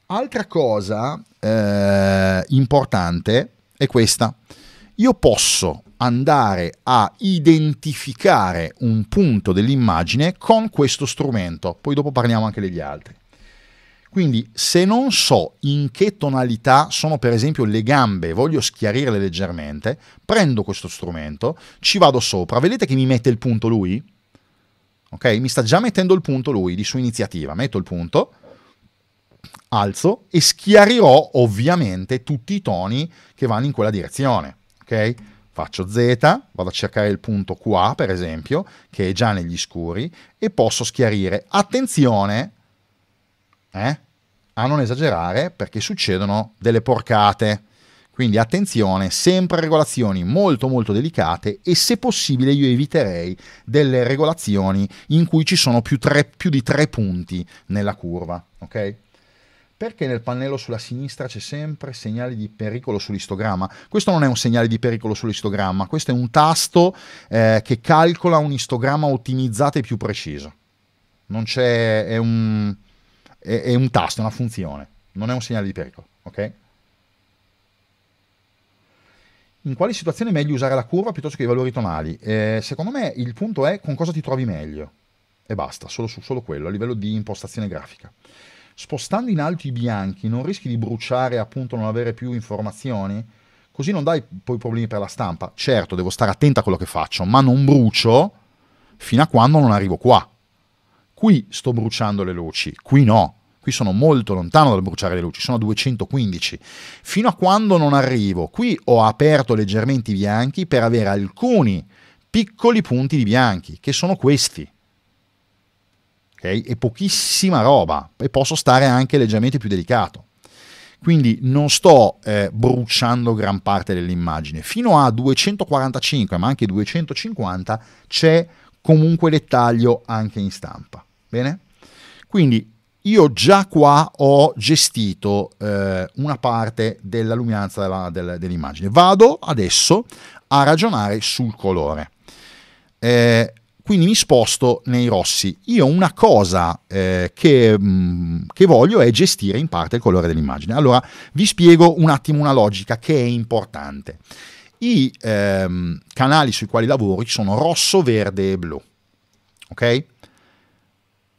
Altra cosa eh, importante è questa. Io posso andare a identificare un punto dell'immagine con questo strumento, poi dopo parliamo anche degli altri. Quindi se non so in che tonalità sono per esempio le gambe, voglio schiarirle leggermente, prendo questo strumento, ci vado sopra, vedete che mi mette il punto lui? Ok? Mi sta già mettendo il punto lui di sua iniziativa, metto il punto, alzo e schiarirò ovviamente tutti i toni che vanno in quella direzione, ok? Faccio Z, vado a cercare il punto qua, per esempio, che è già negli scuri, e posso schiarire. Attenzione, eh? a non esagerare perché succedono delle porcate. Quindi attenzione, sempre regolazioni molto molto delicate e se possibile io eviterei delle regolazioni in cui ci sono più, tre, più di tre punti nella curva, ok? Perché nel pannello sulla sinistra c'è sempre segnale di pericolo sull'istogramma? Questo non è un segnale di pericolo sull'istogramma, questo è un tasto eh, che calcola un istogramma ottimizzato e più preciso. Non c'è... è un è, è un tasto, una funzione, non è un segnale di pericolo, ok? in quali situazioni è meglio usare la curva piuttosto che i valori tonali? Eh, secondo me il punto è con cosa ti trovi meglio. E basta, solo, su, solo quello, a livello di impostazione grafica. Spostando in alto i bianchi non rischi di bruciare, appunto, non avere più informazioni? Così non dai poi problemi per la stampa. Certo, devo stare attento a quello che faccio, ma non brucio fino a quando non arrivo qua qui sto bruciando le luci, qui no. Qui sono molto lontano dal bruciare le luci, sono a 215. Fino a quando non arrivo, qui ho aperto leggermente i bianchi per avere alcuni piccoli punti di bianchi, che sono questi. Okay? E pochissima roba, e posso stare anche leggermente più delicato. Quindi non sto eh, bruciando gran parte dell'immagine. Fino a 245, ma anche 250, c'è comunque dettaglio anche in stampa. Bene? Quindi io già qua ho gestito eh, una parte della luminanza della, del, dell'immagine. Vado adesso a ragionare sul colore. Eh, quindi mi sposto nei rossi. Io una cosa eh, che, mh, mm, che, voglio è gestire in parte il colore dell'immagine. Allora vi spiego un attimo una logica che è importante. I ehm, canali sui quali lavoro sono rosso, verde e blu. Ok?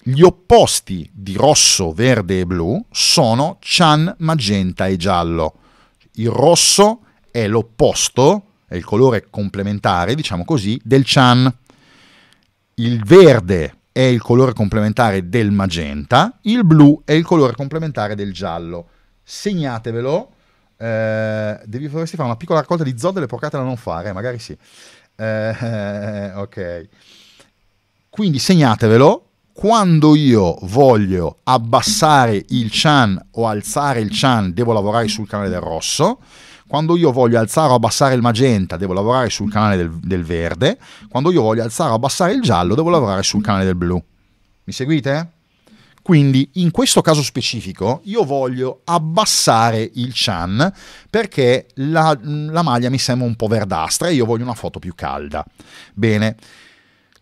Gli opposti di rosso, verde e blu sono cian, magenta e giallo. Il rosso è l'opposto, è il colore complementare, diciamo così, del cian. Il verde è il colore complementare del magenta, il blu è il colore complementare del giallo. Segnatevelo, eh, devi dovresti fare una piccola raccolta di zodde, le porcatela non fare, magari sì. Eh, ok. Quindi segnatevelo, quando io voglio abbassare il chan o alzare il chan, devo lavorare sul canale del rosso. Quando io voglio alzare o abbassare il magenta, devo lavorare sul canale del, del verde. Quando io voglio alzare o abbassare il giallo, devo lavorare sul canale del blu. Mi seguite? Quindi in questo caso specifico io voglio abbassare il chan perché la, la maglia mi sembra un po' verdastra e io voglio una foto più calda. Bene.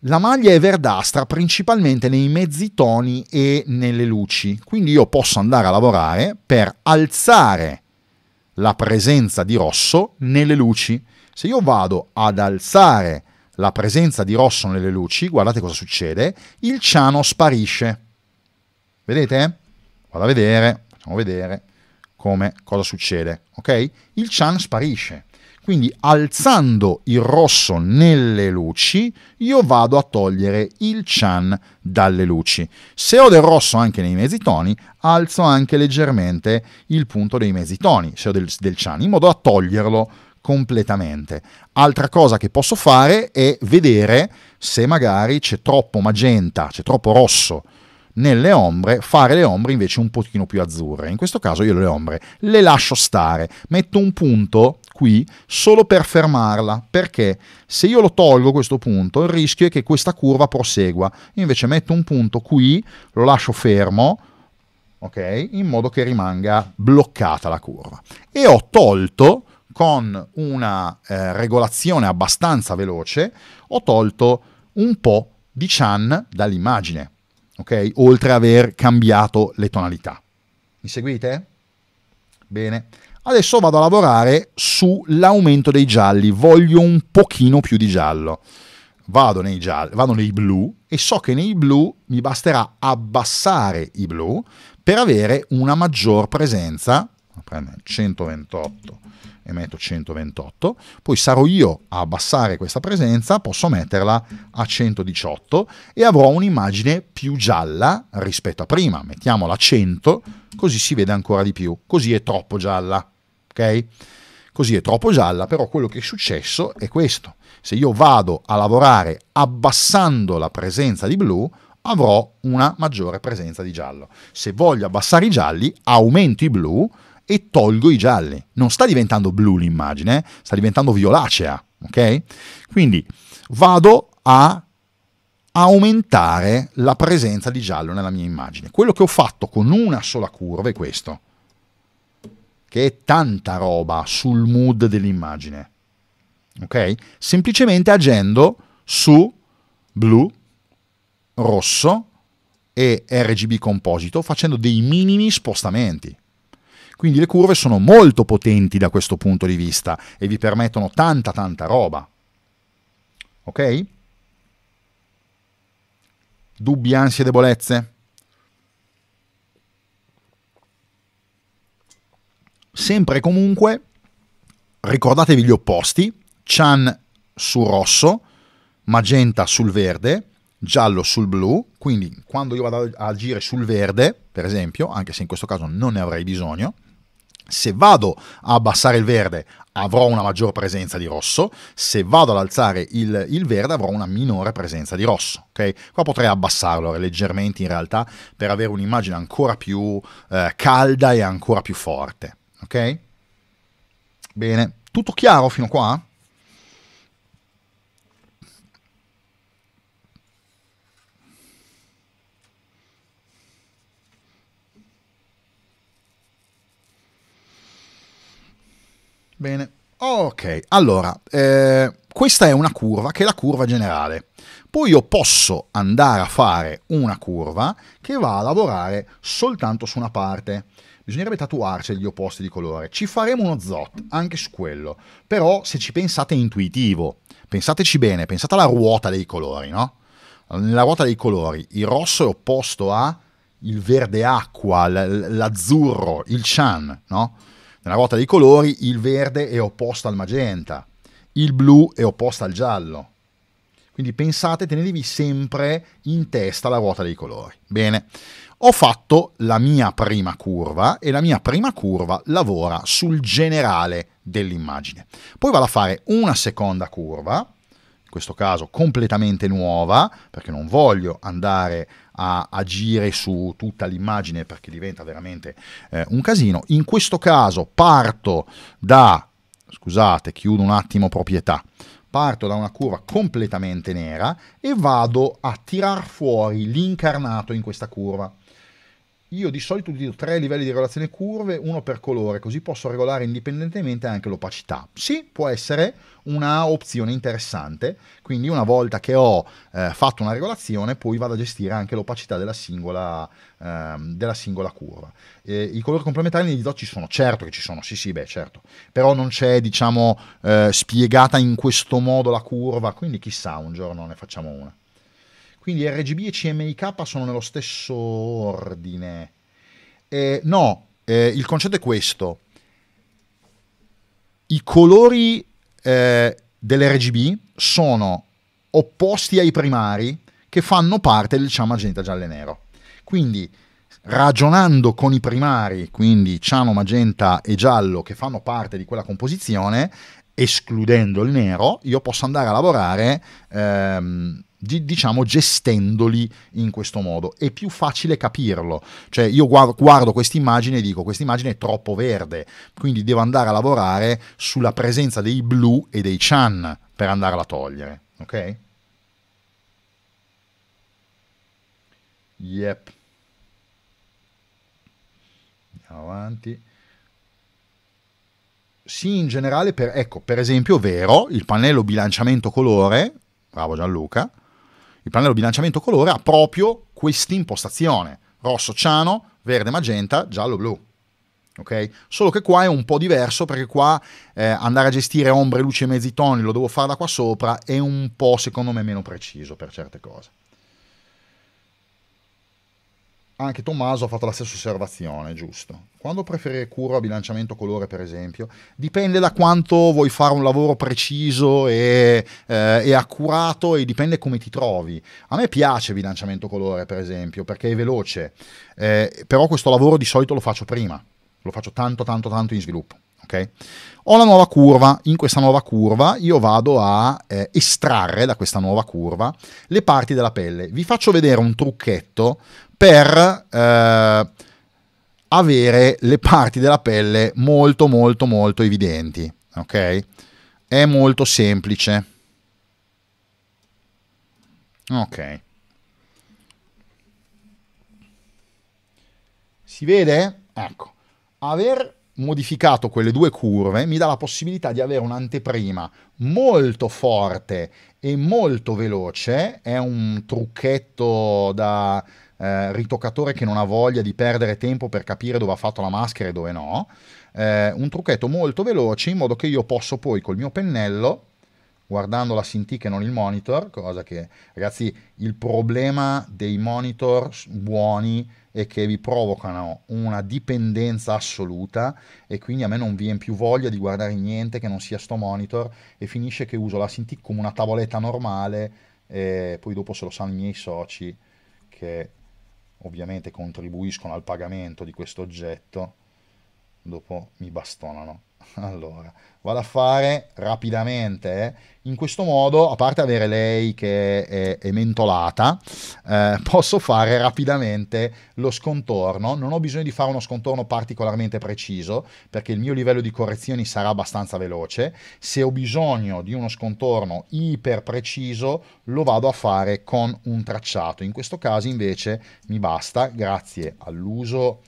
La maglia è verdastra principalmente nei mezzi toni e nelle luci, quindi io posso andare a lavorare per alzare la presenza di rosso nelle luci. Se io vado ad alzare la presenza di rosso nelle luci, guardate cosa succede, il ciano sparisce. Vedete? Vado a vedere, facciamo vedere come cosa succede, ok? Il ciano sparisce. Quindi alzando il rosso nelle luci, io vado a togliere il chan dalle luci. Se ho del rosso anche nei mezzi toni, alzo anche leggermente il punto dei mezzi toni, se ho del, del cian, in modo da toglierlo completamente. Altra cosa che posso fare è vedere se magari c'è troppo magenta, c'è troppo rosso nelle ombre, fare le ombre invece un pochino più azzurre. In questo caso io le ombre le lascio stare, metto un punto qui solo per fermarla, perché se io lo tolgo questo punto, il rischio è che questa curva prosegua. invece metto un punto qui, lo lascio fermo, ok? In modo che rimanga bloccata la curva. E ho tolto con una eh, regolazione abbastanza veloce, ho tolto un po' di Chan dall'immagine, ok? Oltre ad aver cambiato le tonalità. Mi seguite? Bene. Adesso vado a lavorare sull'aumento dei gialli, voglio un pochino più di giallo. Vado nei, gialli, vado nei blu e so che nei blu mi basterà abbassare i blu per avere una maggior presenza, prendo 128 e metto 128, poi sarò io a abbassare questa presenza, posso metterla a 118 e avrò un'immagine più gialla rispetto a prima, mettiamola a 100, così si vede ancora di più, così è troppo gialla, ok? Così è troppo gialla, però quello che è successo è questo. Se io vado a lavorare abbassando la presenza di blu, avrò una maggiore presenza di giallo. Se voglio abbassare i gialli, aumento i blu, e tolgo i gialli. Non sta diventando blu l'immagine, eh, sta diventando violacea, ok? Quindi vado a aumentare la presenza di giallo nella mia immagine. Quello che ho fatto con una sola curva è questo, che è tanta roba sul mood dell'immagine, ok? Semplicemente agendo su blu, rosso e RGB composito facendo dei minimi spostamenti. Quindi le curve sono molto potenti da questo punto di vista e vi permettono tanta tanta roba. Ok? Dubbi, ansie, debolezze? Sempre e comunque ricordatevi gli opposti, Chan sul rosso, magenta sul verde, giallo sul blu, quindi quando io vado ad agire sul verde, per esempio, anche se in questo caso non ne avrei bisogno, se vado a abbassare il verde avrò una maggior presenza di rosso, se vado ad alzare il, il verde avrò una minore presenza di rosso. Okay? Qua potrei abbassarlo eh, leggermente in realtà per avere un'immagine ancora più eh, calda e ancora più forte. Ok? Bene, tutto chiaro fino a qua? Bene. Ok, allora, eh, questa è una curva che è la curva generale. Poi io posso andare a fare una curva che va a lavorare soltanto su una parte. Bisognerebbe tatuarci gli opposti di colore. Ci faremo uno zot anche su quello. Però se ci pensate è intuitivo. Pensateci bene, pensate alla ruota dei colori, no? Nella ruota dei colori il rosso è opposto a il verde acqua, l'azzurro, il chan, no? Nella ruota dei colori il verde è opposto al magenta, il blu è opposto al giallo. Quindi pensate, tenetevi sempre in testa la ruota dei colori. Bene, ho fatto la mia prima curva e la mia prima curva lavora sul generale dell'immagine. Poi vado a fare una seconda curva, in questo caso completamente nuova, perché non voglio andare a agire su tutta l'immagine perché diventa veramente eh, un casino. In questo caso parto da, scusate, chiudo un attimo proprietà, parto da una curva completamente nera e vado a tirar fuori l'incarnato in questa curva. Io di solito utilizzo tre livelli di regolazione curve, uno per colore, così posso regolare indipendentemente anche l'opacità. Sì, può essere una opzione interessante, quindi una volta che ho eh, fatto una regolazione poi vado a gestire anche l'opacità della, eh, della singola, curva. E I colori complementari negli DOT ci sono, certo che ci sono, sì sì, beh certo, però non c'è diciamo eh, spiegata in questo modo la curva, quindi chissà un giorno ne facciamo una. Quindi RGB e CMYK sono nello stesso ordine. Eh, no, eh, il concetto è questo. I colori eh, dell'RGB sono opposti ai primari che fanno parte del ciama magenta giallo e nero. Quindi ragionando con i primari, quindi ciano, magenta e giallo che fanno parte di quella composizione, escludendo il nero, io posso andare a lavorare ehm, diciamo gestendoli in questo modo. È più facile capirlo. Cioè io guardo, guardo questa immagine e dico questa immagine è troppo verde, quindi devo andare a lavorare sulla presenza dei blu e dei chan per andarla a togliere. Ok? Yep. Andiamo avanti. Sì, in generale, per, ecco, per esempio, vero, il pannello bilanciamento colore, bravo Gianluca, il pannello bilanciamento colore ha proprio quest'impostazione, rosso ciano, verde magenta, giallo blu. Okay? Solo che qua è un po' diverso perché qua eh, andare a gestire ombre, luce e mezzi toni, lo devo fare da qua sopra, è un po' secondo me meno preciso per certe cose anche Tommaso ha fatto la stessa osservazione, giusto? Quando preferire curva bilanciamento colore, per esempio, dipende da quanto vuoi fare un lavoro preciso e, eh, e, accurato e dipende come ti trovi. A me piace bilanciamento colore, per esempio, perché è veloce, eh, però questo lavoro di solito lo faccio prima, lo faccio tanto, tanto, tanto in sviluppo. Okay? Ho la nuova curva, in questa nuova curva io vado a eh, estrarre da questa nuova curva le parti della pelle. Vi faccio vedere un trucchetto per eh, avere le parti della pelle molto molto molto evidenti, ok? È molto semplice. Ok. Si vede? Ecco. Aver modificato quelle due curve mi dà la possibilità di avere un'anteprima molto forte e molto veloce, è un trucchetto da eh, ritoccatore che non ha voglia di perdere tempo per capire dove ha fatto la maschera e dove no, eh, un trucchetto molto veloce in modo che io posso poi col mio pennello guardando la Cintiq e non il monitor, cosa che ragazzi il problema dei monitor buoni è che vi provocano una dipendenza assoluta e quindi a me non viene più voglia di guardare niente che non sia sto monitor e finisce che uso la Cintiq come una tavoletta normale e poi dopo se lo sanno i miei soci che ovviamente contribuiscono al pagamento di questo oggetto, dopo mi bastonano. Allora, vado a fare rapidamente. Eh. In questo modo, a parte avere lei che è, è mentolata, eh, posso fare rapidamente lo scontorno. Non ho bisogno di fare uno scontorno particolarmente preciso, perché il mio livello di correzioni sarà abbastanza veloce. Se ho bisogno di uno scontorno iper preciso, lo vado a fare con un tracciato. In questo caso, invece, mi basta, grazie all'uso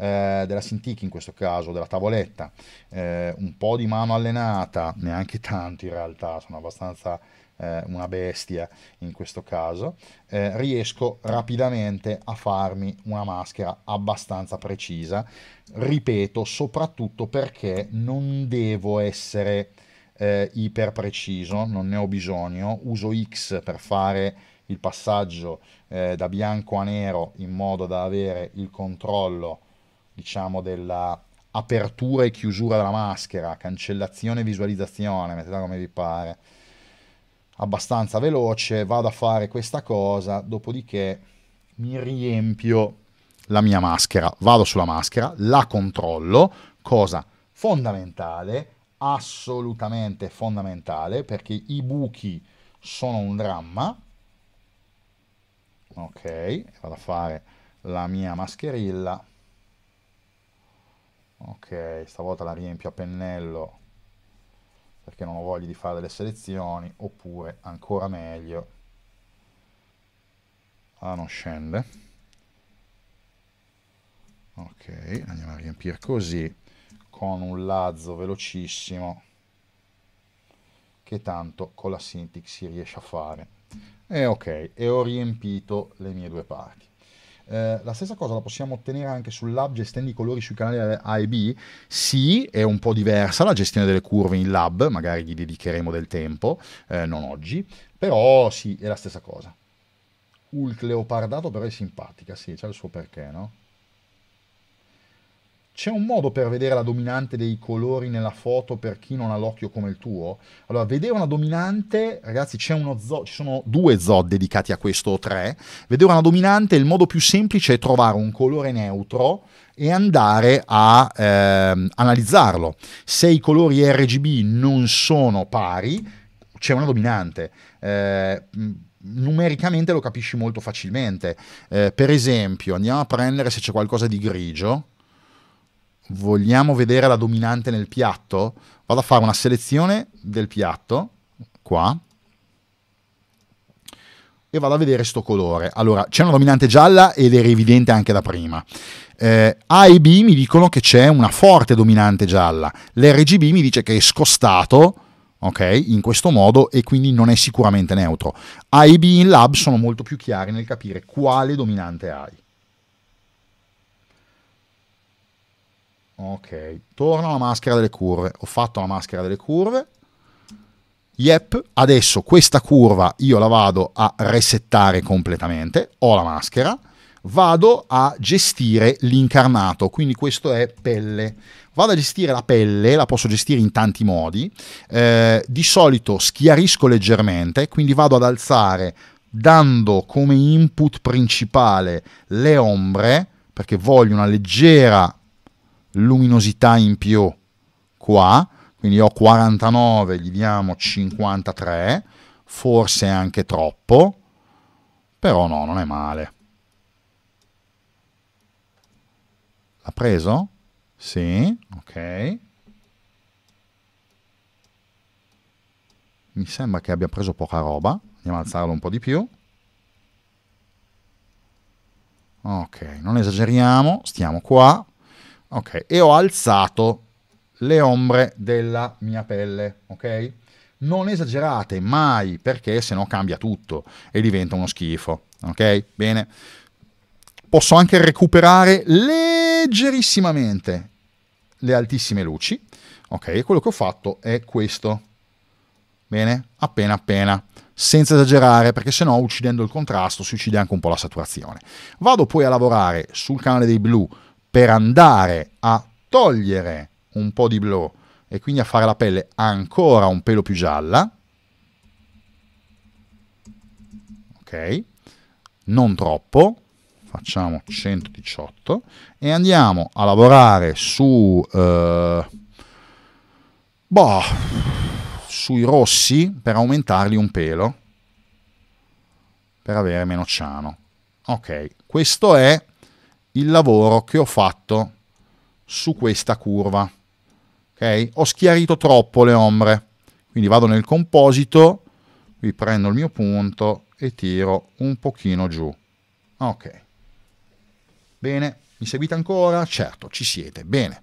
eh, della Sintic in questo caso, della tavoletta, eh, un po' di mano allenata, neanche tanto in realtà, sono abbastanza eh, una bestia in questo caso, eh, riesco rapidamente a farmi una maschera abbastanza precisa, ripeto, soprattutto perché non devo essere eh, iper preciso, non ne ho bisogno, uso X per fare il passaggio eh, da bianco a nero in modo da avere il controllo diciamo, della apertura e chiusura della maschera, cancellazione e visualizzazione, mettetela come vi pare, abbastanza veloce, vado a fare questa cosa, dopodiché mi riempio la mia maschera, vado sulla maschera, la controllo, cosa fondamentale, assolutamente fondamentale, perché i buchi sono un dramma, ok, vado a fare la mia mascherilla, ok stavolta la riempio a pennello perché non ho voglia di fare delle selezioni oppure ancora meglio ah non scende ok andiamo a riempire così con un lazzo velocissimo che tanto con la Cintiq si riesce a fare e ok e ho riempito le mie due parti eh, la stessa cosa la possiamo ottenere anche sull'app gestendo i colori sui canali A e B. Sì, è un po' diversa la gestione delle curve in lab, magari gli dedicheremo del tempo, eh, non oggi, però sì, è la stessa cosa. Hulk leopardato però è simpatica, sì, c'è il suo perché, no? C'è un modo per vedere la dominante dei colori nella foto per chi non ha l'occhio come il tuo? Allora, vedere una dominante, ragazzi, c'è uno zoo, ci sono due zoo dedicati a questo, o tre. Vedere una dominante, il modo più semplice è trovare un colore neutro e andare a eh, analizzarlo. Se i colori RGB non sono pari, c'è una dominante. Eh, numericamente lo capisci molto facilmente. Eh, per esempio, andiamo a prendere se c'è qualcosa di grigio vogliamo vedere la dominante nel piatto, vado a fare una selezione del piatto, qua, e vado a vedere sto colore. Allora, c'è una dominante gialla ed era evidente anche da prima. Eh, A e B mi dicono che c'è una forte dominante gialla. L'RGB mi dice che è scostato, ok, in questo modo e quindi non è sicuramente neutro. A e B in lab sono molto più chiari nel capire quale dominante hai. Ok, torno alla maschera delle curve. Ho fatto la maschera delle curve. Yep, adesso questa curva io la vado a resettare completamente. Ho la maschera. Vado a gestire l'incarnato, quindi questo è pelle. Vado a gestire la pelle, la posso gestire in tanti modi. Eh, di solito schiarisco leggermente, quindi vado ad alzare dando come input principale le ombre, perché voglio una leggera luminosità in più qua, quindi ho 49, gli diamo 53, forse anche troppo, però no, non è male. L'ha preso? Sì, ok. Mi sembra che abbia preso poca roba, andiamo ad alzarlo un po' di più. Ok, non esageriamo, stiamo qua, ok? E ho alzato le ombre della mia pelle, ok? Non esagerate mai, perché se no cambia tutto e diventa uno schifo, ok? Bene. Posso anche recuperare leggerissimamente le altissime luci, ok? E quello che ho fatto è questo, bene? Appena appena, senza esagerare, perché se no uccidendo il contrasto si uccide anche un po' la saturazione. Vado poi a lavorare sul canale dei blu, per andare a togliere un po' di blu e quindi a fare la pelle ancora un pelo più gialla, ok, non troppo, facciamo 118 e andiamo a lavorare su, eh, boh, sui rossi per aumentarli un pelo, per avere meno ciano. Ok, questo è il lavoro che ho fatto su questa curva. Okay? Ho schiarito troppo le ombre, quindi vado nel composito, qui prendo il mio punto e tiro un pochino giù. Ok. Bene, mi seguite ancora? Certo, ci siete. Bene.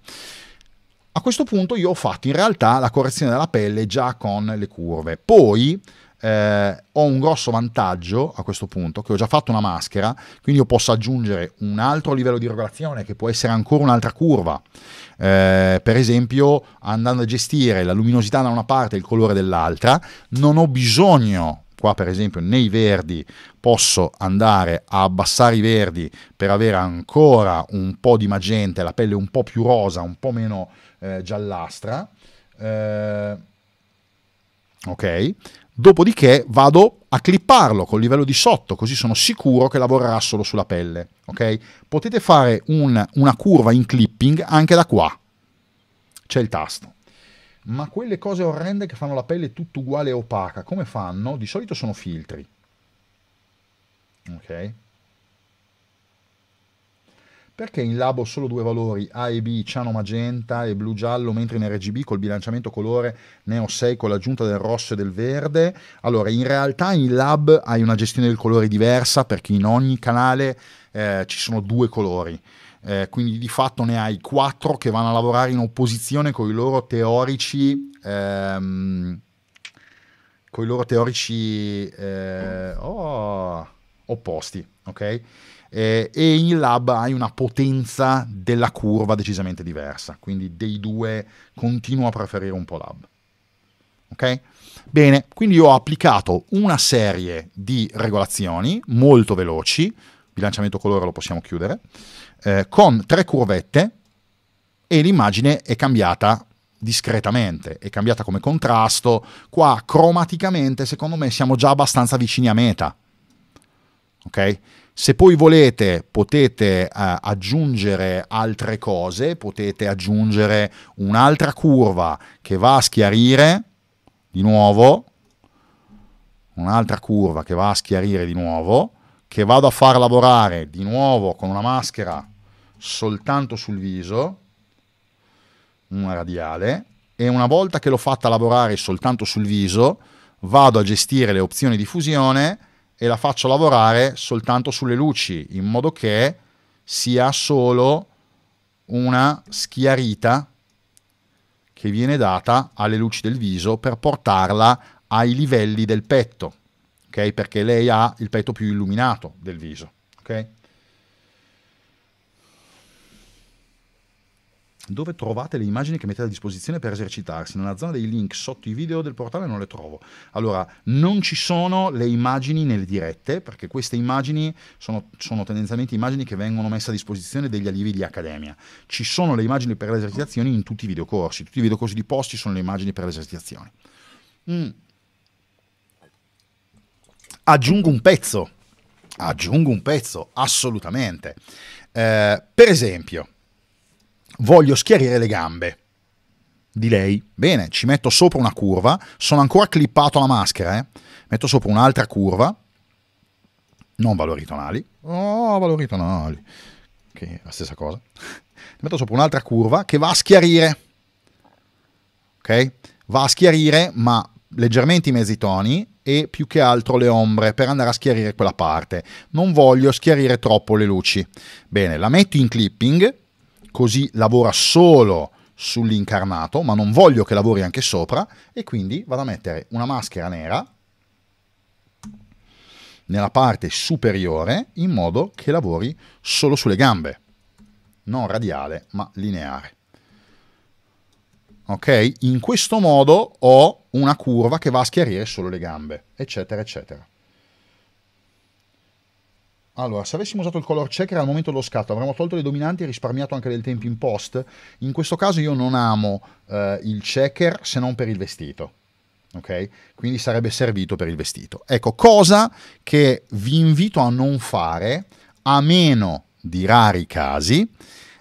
A questo punto io ho fatto in realtà la correzione della pelle già con le curve. Poi eh, ho un grosso vantaggio a questo punto, che ho già fatto una maschera, quindi io posso aggiungere un altro livello di regolazione che può essere ancora un'altra curva, eh, per esempio andando a gestire la luminosità da una parte e il colore dall'altra, non ho bisogno qua per esempio nei verdi posso andare a abbassare i verdi per avere ancora un po' di magenta, la pelle un po' più rosa, un po' meno eh, giallastra. Eh, ok, dopodiché vado a clipparlo col livello di sotto, così sono sicuro che lavorerà solo sulla pelle. Okay? Potete fare un, una curva in clipping anche da qua, c'è il tasto. Ma quelle cose orrende che fanno la pelle tutto uguale e opaca, come fanno? Di solito sono filtri. Ok? Perché in labo solo due valori, A e B, ciano magenta e blu giallo, mentre in RGB col bilanciamento colore ne ho 6 con l'aggiunta del rosso e del verde? Allora, in realtà in lab hai una gestione del colore diversa perché in ogni canale eh, ci sono due colori. Eh, quindi di fatto ne hai quattro che vanno a lavorare in opposizione con i loro teorici... Ehm, con i loro teorici eh, oh, opposti, ok? eh, e in lab hai una potenza della curva decisamente diversa, quindi dei due continuo a preferire un po' lab. Ok? Bene, quindi io ho applicato una serie di regolazioni molto veloci, bilanciamento colore lo possiamo chiudere, eh, con tre curvette e l'immagine è cambiata discretamente, è cambiata come contrasto, qua cromaticamente secondo me siamo già abbastanza vicini a meta. Ok? Se poi volete potete eh, aggiungere altre cose, potete aggiungere un'altra curva che va a schiarire di nuovo, un'altra curva che va a schiarire di nuovo, che vado a far lavorare di nuovo con una maschera soltanto sul viso, una radiale, e una volta che l'ho fatta lavorare soltanto sul viso, vado a gestire le opzioni di fusione e la faccio lavorare soltanto sulle luci, in modo che sia solo una schiarita che viene data alle luci del viso per portarla ai livelli del petto, okay? perché lei ha il petto più illuminato del viso. Okay? dove trovate le immagini che mettete a disposizione per esercitarsi. Nella zona dei link sotto i video del portale non le trovo. Allora, non ci sono le immagini nelle dirette, perché queste immagini sono, sono tendenzialmente immagini che vengono messe a disposizione degli allievi di accademia. Ci sono le immagini per le esercitazioni in tutti i videocorsi. Tutti i videocorsi di posti sono le immagini per le esercitazioni. Mm. Aggiungo un pezzo. Aggiungo un pezzo, assolutamente. Eh, per esempio, voglio schiarire le gambe di lei. Bene, ci metto sopra una curva, sono ancora clippato la maschera, eh? metto sopra un'altra curva, non valori tonali, oh, valori tonali, che okay, è la stessa cosa. Metto sopra un'altra curva che va a schiarire, ok? Va a schiarire, ma leggermente i mezzi toni e più che altro le ombre per andare a schiarire quella parte. Non voglio schiarire troppo le luci. Bene, la metto in clipping così lavora solo sull'incarnato, ma non voglio che lavori anche sopra, e quindi vado a mettere una maschera nera nella parte superiore in modo che lavori solo sulle gambe, non radiale ma lineare. Ok? In questo modo ho una curva che va a schiarire solo le gambe, eccetera, eccetera. Allora, se avessimo usato il color checker al momento dello scatto, avremmo tolto le dominanti e risparmiato anche del tempo in post. In questo caso io non amo eh, il checker se non per il vestito. Ok? Quindi sarebbe servito per il vestito. Ecco, cosa che vi invito a non fare, a meno di rari casi,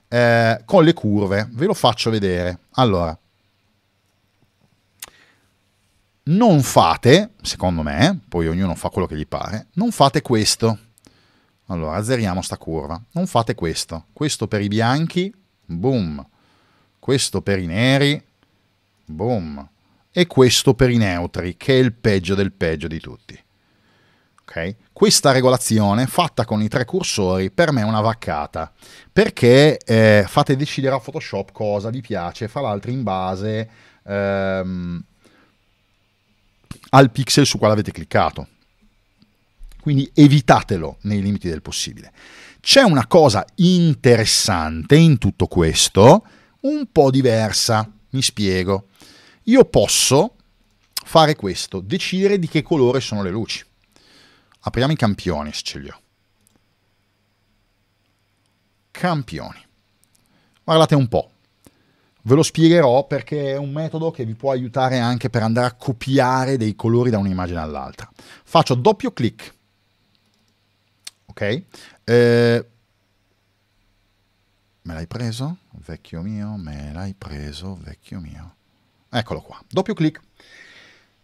eh, con le curve. Ve lo faccio vedere. Allora, non fate, secondo me, poi ognuno fa quello che gli pare, non fate questo allora, azzeriamo sta curva. Non fate questo. Questo per i bianchi, boom. Questo per i neri, boom. E questo per i neutri, che è il peggio del peggio di tutti. Ok? Questa regolazione fatta con i tre cursori per me è una vaccata, perché eh, fate decidere a Photoshop cosa vi piace, fra l'altro in base ehm, al pixel su quale avete cliccato quindi evitatelo nei limiti del possibile. C'è una cosa interessante in tutto questo, un po' diversa, mi spiego. Io posso fare questo, decidere di che colore sono le luci. Apriamo i campioni se ce li ho. Campioni. Guardate un po'. Ve lo spiegherò perché è un metodo che vi può aiutare anche per andare a copiare dei colori da un'immagine all'altra. Faccio doppio clic ok? Eh, me l'hai preso? Vecchio mio, me l'hai preso, vecchio mio. Eccolo qua, doppio clic.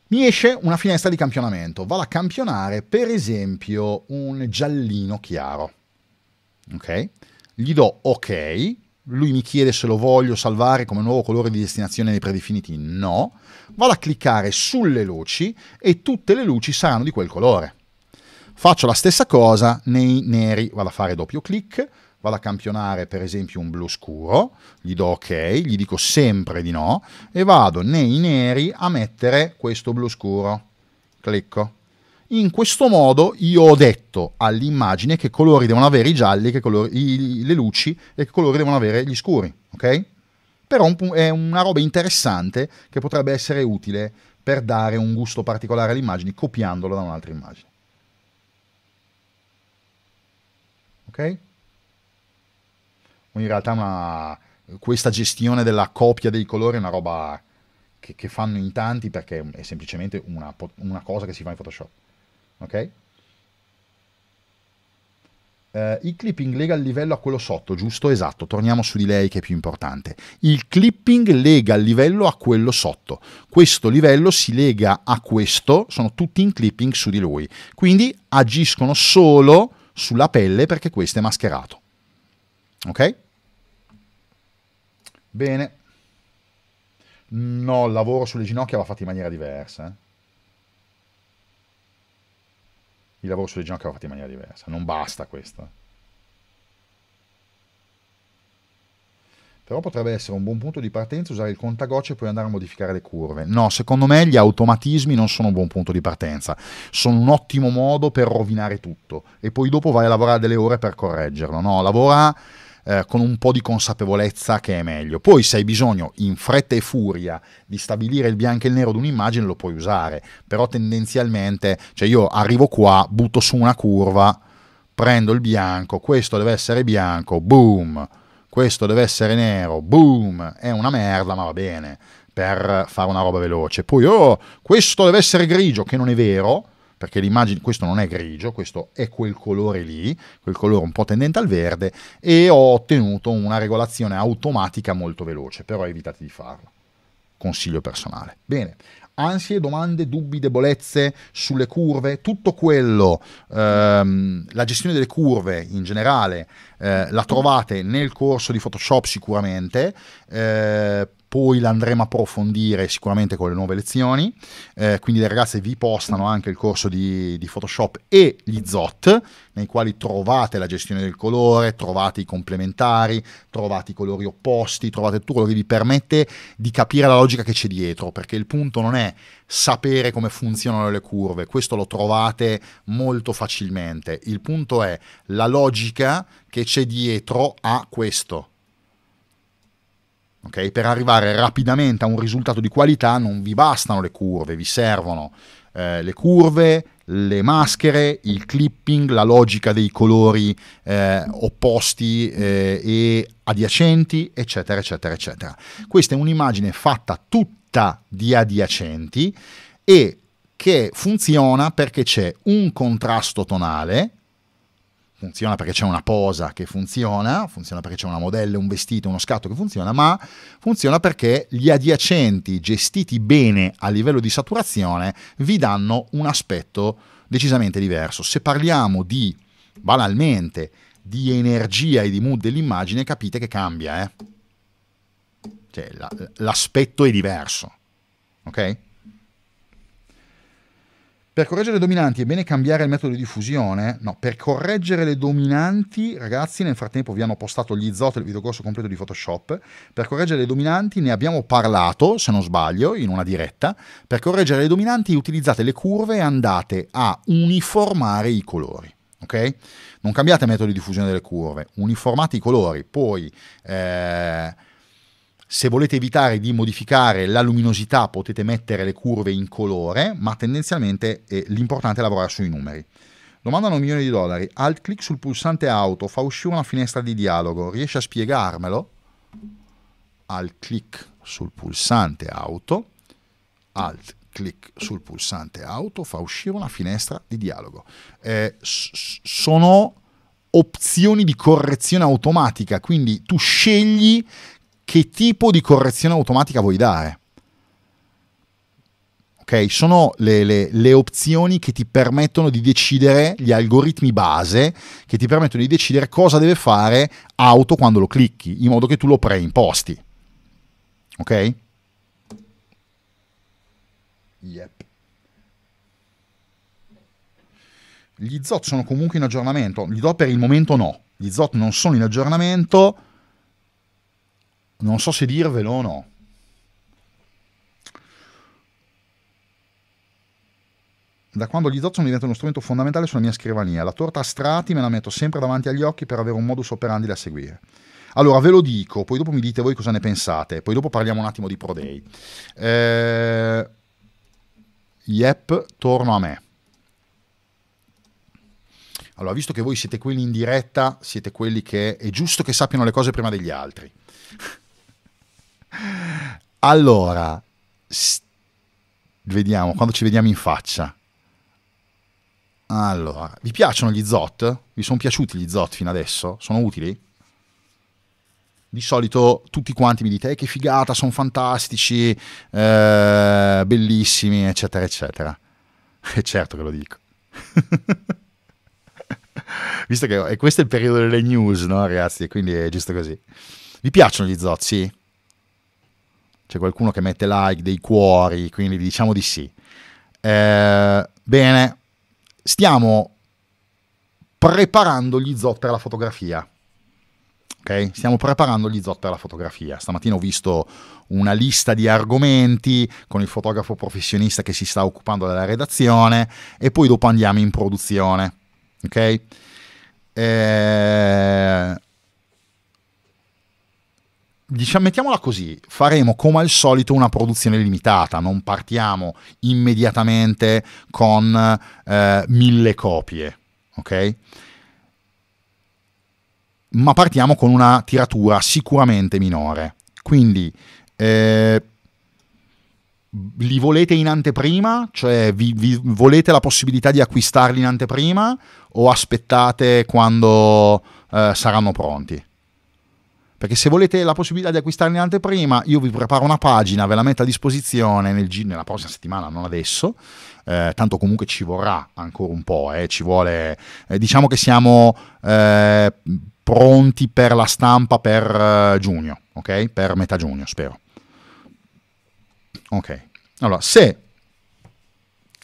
Mi esce una finestra di campionamento. Vado a campionare, per esempio, un giallino chiaro. Ok? Gli do ok. Lui mi chiede se lo voglio salvare come nuovo colore di destinazione nei predefiniti. No. Vado a cliccare sulle luci e tutte le luci saranno di quel colore. Faccio la stessa cosa nei neri, vado a fare doppio clic, vado a campionare per esempio un blu scuro, gli do ok, gli dico sempre di no e vado nei neri a mettere questo blu scuro. Clicco. In questo modo io ho detto all'immagine che colori devono avere i gialli, che colori, i, le luci e che colori devono avere gli scuri, ok? Però è una roba interessante che potrebbe essere utile per dare un gusto particolare alle immagini copiandolo da un'altra immagine. ok? In realtà una, questa gestione della copia dei colori è una roba che, che fanno in tanti perché è semplicemente una, una, cosa che si fa in Photoshop, ok? Uh, il clipping lega il livello a quello sotto, giusto? Esatto, torniamo su di lei che è più importante. Il clipping lega il livello a quello sotto. Questo livello si lega a questo, sono tutti in clipping su di lui. Quindi agiscono solo sulla pelle perché questo è mascherato. Ok? Bene. No, il lavoro sulle ginocchia va fatto in maniera diversa. Eh? Il lavoro sulle ginocchia va fatto in maniera diversa. Non basta questo. Eh. Però potrebbe essere un buon punto di partenza usare il contagocce e poi andare a modificare le curve. No, secondo me gli automatismi non sono un buon punto di partenza, sono un ottimo modo per rovinare tutto e poi dopo vai a lavorare delle ore per correggerlo. No, lavora eh, con un po' di consapevolezza che è meglio. Poi se hai bisogno in fretta e furia di stabilire il bianco e il nero di un'immagine lo puoi usare, però tendenzialmente, cioè io arrivo qua, butto su una curva, prendo il bianco, questo deve essere bianco, boom questo deve essere nero, boom, è una merda, ma va bene, per fare una roba veloce. Poi, oh, questo deve essere grigio, che non è vero, perché l'immagine, questo non è grigio, questo è quel colore lì, quel colore un po' tendente al verde, e ho ottenuto una regolazione automatica molto veloce, però evitate di farlo. Consiglio personale. Bene, ansie, domande, dubbi, debolezze sulle curve, tutto quello, ehm, la gestione delle curve in generale, eh, la trovate nel corso di Photoshop sicuramente. Eh, poi l'andremo a approfondire sicuramente con le nuove lezioni, eh, quindi le ragazze vi postano anche il corso di, di Photoshop e gli ZOT, nei quali trovate la gestione del colore, trovate i complementari, trovate i colori opposti, trovate tutto quello che vi permette di capire la logica che c'è dietro, perché il punto non è sapere come funzionano le curve, questo lo trovate molto facilmente, il punto è la logica che c'è dietro a questo Okay? Per arrivare rapidamente a un risultato di qualità non vi bastano le curve, vi servono eh, le curve, le maschere, il clipping, la logica dei colori eh, opposti eh, e adiacenti, eccetera, eccetera, eccetera. Questa è un'immagine fatta tutta di adiacenti e che funziona perché c'è un contrasto tonale, funziona perché c'è una posa che funziona, funziona perché c'è una modella, un vestito, uno scatto che funziona, ma funziona perché gli adiacenti gestiti bene a livello di saturazione vi danno un aspetto decisamente diverso. Se parliamo di, banalmente, di energia e di mood dell'immagine, capite che cambia, eh? cioè, l'aspetto è diverso, ok? Per correggere le dominanti è bene cambiare il metodo di diffusione? No, per correggere le dominanti, ragazzi, nel frattempo vi hanno postato gli zot e il videocorso completo di Photoshop. Per correggere le dominanti ne abbiamo parlato, se non sbaglio, in una diretta. Per correggere le dominanti utilizzate le curve e andate a uniformare i colori. Ok? Non cambiate metodo di diffusione delle curve, uniformate i colori, poi... Eh, se volete evitare di modificare la luminosità potete mettere le curve in colore, ma tendenzialmente eh, l'importante è lavorare sui numeri. Domandano un milione di dollari. Alt click sul pulsante auto fa uscire una finestra di dialogo. riesce a spiegarmelo? Alt click sul pulsante auto. Alt click sul pulsante auto fa uscire una finestra di dialogo. Eh, sono opzioni di correzione automatica, quindi tu scegli che tipo di correzione automatica vuoi dare. Ok, Sono le, le, le, opzioni che ti permettono di decidere, gli algoritmi base, che ti permettono di decidere cosa deve fare auto quando lo clicchi, in modo che tu lo preimposti. Ok? Yep. Gli ZOT sono comunque in aggiornamento, gli DOT per il momento no, gli ZOT non sono in aggiornamento, non so se dirvelo o no. Da quando gli sono diventati uno strumento fondamentale sulla mia scrivania, la torta a strati me la metto sempre davanti agli occhi per avere un modus operandi da seguire. Allora, ve lo dico, poi dopo mi dite voi cosa ne pensate, poi dopo parliamo un attimo di Pro Day. Eh, yep, torno a me. Allora, visto che voi siete quelli in diretta, siete quelli che è giusto che sappiano le cose prima degli altri. Allora, st- vediamo, quando ci vediamo in faccia. Allora, vi piacciono gli zot? Vi sono piaciuti gli zot fino adesso? Sono utili? Di solito tutti quanti mi dite eh, che figata, sono fantastici, eh, bellissimi, eccetera, eccetera. E certo che lo dico. Visto che è, questo è il periodo delle news, no ragazzi? Quindi è giusto così. Vi piacciono gli zot, sì? c'è qualcuno che mette like, dei cuori, quindi diciamo di sì. Eh, bene, stiamo preparando gli zot per la fotografia. Ok? Stiamo preparando gli zot per la fotografia. Stamattina ho visto una lista di argomenti con il fotografo professionista che si sta occupando della redazione e poi dopo andiamo in produzione. Ok? Eh, diciamo, mettiamola così, faremo come al solito una produzione limitata, non partiamo immediatamente con eh, mille copie, ok? Ma partiamo con una tiratura sicuramente minore. Quindi eh, li volete in anteprima? Cioè vi, vi volete la possibilità di acquistarli in anteprima o aspettate quando eh, saranno pronti? Perché se volete la possibilità di acquistarne in anteprima, io vi preparo una pagina, ve la metto a disposizione nel, nella prossima settimana, non adesso. Eh, tanto comunque ci vorrà ancora un po', eh, ci vuole, eh, diciamo che siamo eh, pronti per la stampa per eh, giugno, ok? Per metà giugno, spero. Ok, allora se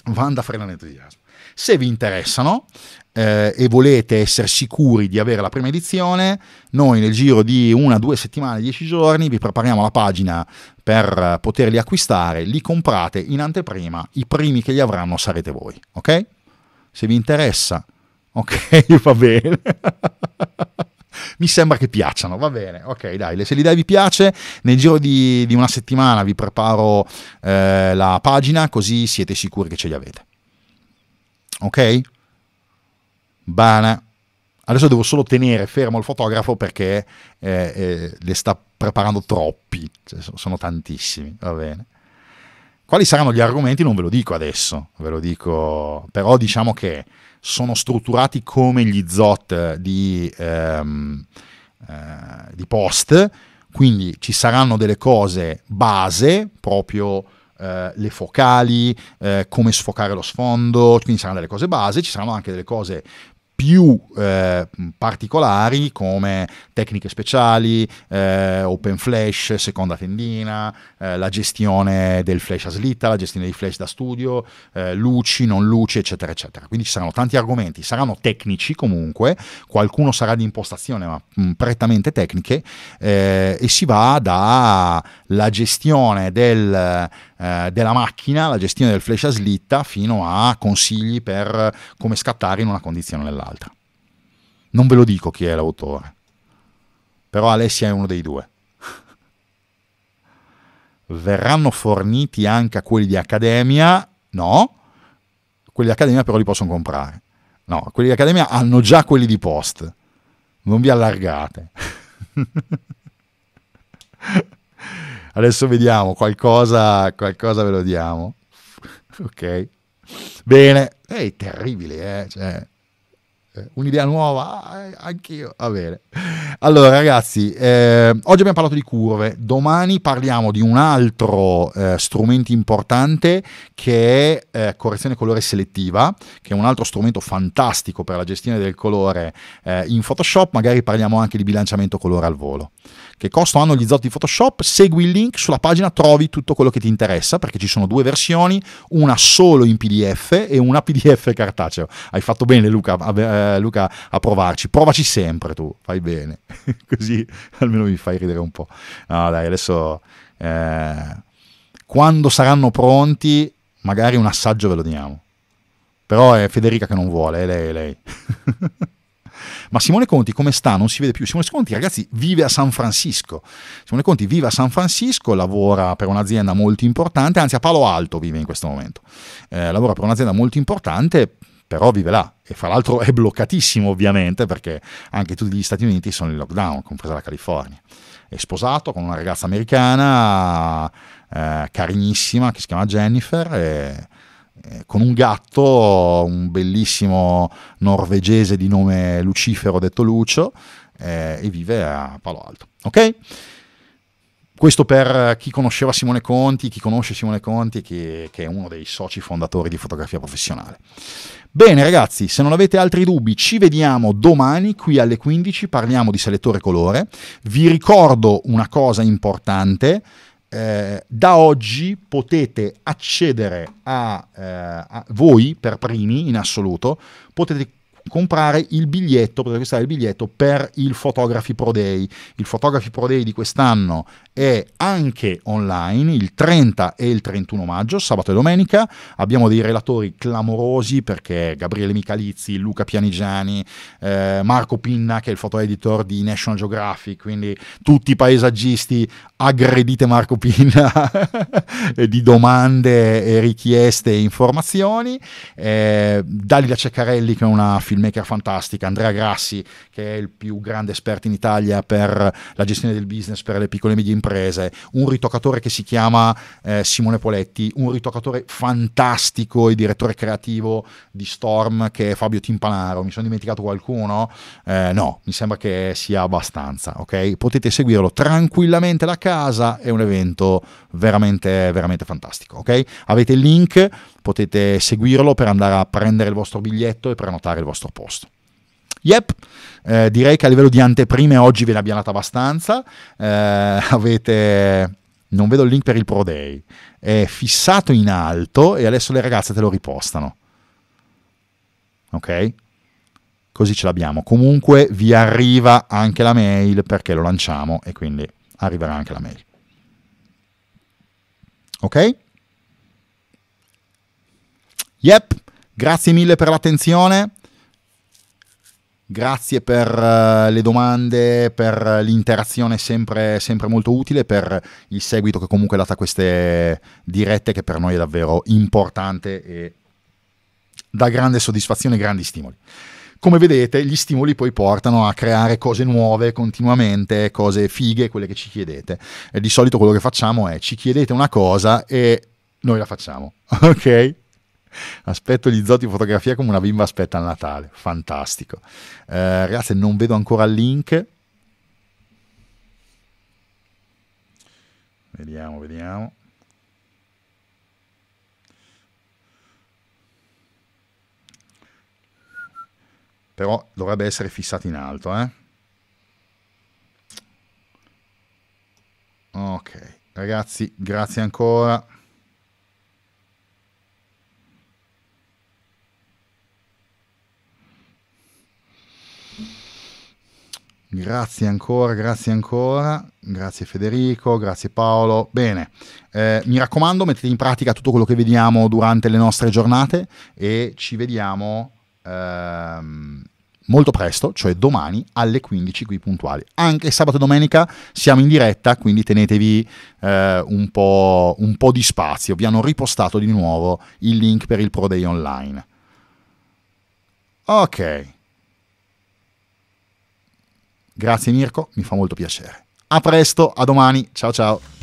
Vanda frena l'entusiasmo. Se vi interessano, eh, e volete essere sicuri di avere la prima edizione, noi nel giro di una, due settimane, dieci giorni vi prepariamo la pagina per poterli acquistare, li comprate in anteprima, i primi che li avranno sarete voi, ok? Se vi interessa, ok, va bene. mi sembra che piacciono, va bene, ok dai, se l'idea vi piace, nel giro di, di una settimana vi preparo eh, la pagina così siete sicuri che ce li avete. Ok? Bana. Adesso devo solo tenere fermo il fotografo perché eh, eh, le sta preparando troppi, cioè, sono tantissimi, va bene. Quali saranno gli argomenti non ve lo dico adesso, ve lo dico, però diciamo che sono strutturati come gli zot di, ehm, eh, di post, quindi ci saranno delle cose base, proprio eh, le focali, eh, come sfocare lo sfondo, quindi saranno delle cose base, ci saranno anche delle cose più eh, particolari come tecniche speciali, eh, open flash, seconda tendina, eh, la gestione del flash a slitta, la gestione dei flash da studio, eh, luci, non luci, eccetera, eccetera. Quindi ci saranno tanti argomenti, saranno tecnici comunque, qualcuno sarà di impostazione ma mh, mm, prettamente tecniche eh, e si va dalla gestione del eh, della macchina, la gestione del flash a slitta, fino a consigli per come scattare in una condizione o nell'altra. Non ve lo dico chi è l'autore, però Alessia è uno dei due. Verranno forniti anche a quelli di Accademia? No, quelli di Accademia però li possono comprare. No, quelli di Accademia hanno già quelli di Post. Non vi allargate. Adesso vediamo, qualcosa, qualcosa ve lo diamo. ok? Bene, eh, è terribile, eh? Cioè, eh, un'idea nuova, eh, anch'io. Va bene. Allora, ragazzi, eh, oggi abbiamo parlato di curve, domani parliamo di un altro eh, strumento importante che è eh, correzione colore selettiva, che è un altro strumento fantastico per la gestione del colore in Photoshop. Magari parliamo anche di bilanciamento colore al volo. Che costo hanno gli zotti di Photoshop? Segui il link sulla pagina, trovi tutto quello che ti interessa perché ci sono due versioni, una solo in PDF e una PDF cartaceo. Hai fatto bene Luca a, eh, Luca, a provarci, provaci sempre tu, fai bene, così almeno mi fai ridere un po'. No dai, adesso eh, quando saranno pronti magari un assaggio ve lo diamo. Però è Federica che non vuole, è lei, è lei. Ma Simone Conti come sta? Non si vede più. Simone Conti, ragazzi, vive a San Francisco. Simone Conti vive a San Francisco, lavora per un'azienda molto importante, anzi a Palo Alto vive in questo momento. Eh, lavora per un'azienda molto importante, però vive là e fra l'altro è bloccatissimo ovviamente perché anche tutti gli Stati Uniti sono in lockdown, compresa la California. È sposato con una ragazza americana eh, carinissima che si chiama Jennifer. E eh, con un gatto, un bellissimo norvegese di nome Lucifero, detto Lucio, eh, e vive a Palo Alto. Ok? Questo per chi conosceva Simone Conti, chi conosce Simone Conti, che, che, è uno dei soci fondatori di fotografia professionale. Bene ragazzi, se non avete altri dubbi, ci vediamo domani qui alle 15, parliamo di selettore colore. Vi ricordo una cosa importante, eh, da oggi potete accedere a, eh, a voi per primi in assoluto, potete comprare il biglietto, poter acquistare il biglietto per il Photography Pro Day. Il Photography Pro Day di quest'anno è anche online il 30 e il 31 maggio, sabato e domenica. Abbiamo dei relatori clamorosi perché Gabriele Micalizzi, Luca Pianigiani, eh, Marco Pinna che è il foto editor di National Geographic, quindi tutti i paesaggisti aggredite Marco Pinna di domande, e richieste e informazioni. Eh, Dalila Ceccarelli che è una filmmaker fantastica, Andrea Grassi, che è il più grande esperto in Italia per la gestione del business per le piccole e medie imprese, un ritoccatore che si chiama eh, Simone Poletti, un ritoccatore fantastico e direttore creativo di Storm che è Fabio Timpanaro. Mi sono dimenticato qualcuno? Eh, no, mi sembra che sia abbastanza, ok? Potete seguirlo tranquillamente da casa, è un evento veramente, veramente fantastico, ok? Avete il link, potete seguirlo per andare a prendere il vostro biglietto e prenotare il vostro nostro posto. Yep, eh, direi che a livello di anteprime oggi ve ne abbiamo data abbastanza. Eh, avete, non vedo il link per il Pro Day, è fissato in alto e adesso le ragazze te lo ripostano. Ok? Così ce l'abbiamo. Comunque vi arriva anche la mail perché lo lanciamo e quindi arriverà anche la mail. Ok? Yep, grazie mille per l'attenzione Grazie per eh, le domande, per l'interazione sempre, sempre, molto utile, per il seguito che comunque date a queste dirette che per noi è davvero importante e dà grande soddisfazione e grandi stimoli. Come vedete gli stimoli poi portano a creare cose nuove continuamente, cose fighe, quelle che ci chiedete. E di solito quello che facciamo è ci chiedete una cosa e noi la facciamo, ok? Aspetto gli zotti in fotografia come una bimba aspetta il Natale, fantastico. Eh, ragazzi, non vedo ancora il link. Vediamo, vediamo. Però dovrebbe essere fissato in alto, eh? Ok, ragazzi, grazie ancora. Grazie ancora, grazie ancora, grazie Federico, grazie Paolo. Bene, eh, mi raccomando, mettete in pratica tutto quello che vediamo durante le nostre giornate e ci vediamo ehm, molto presto, cioè domani alle 15 qui puntuali. Anche sabato e domenica siamo in diretta, quindi tenetevi eh, un, po', un po' di spazio. Vi hanno ripostato di nuovo il link per il Pro Day Online. Ok. Grazie Mirko, mi fa molto piacere. A presto, a domani, ciao ciao.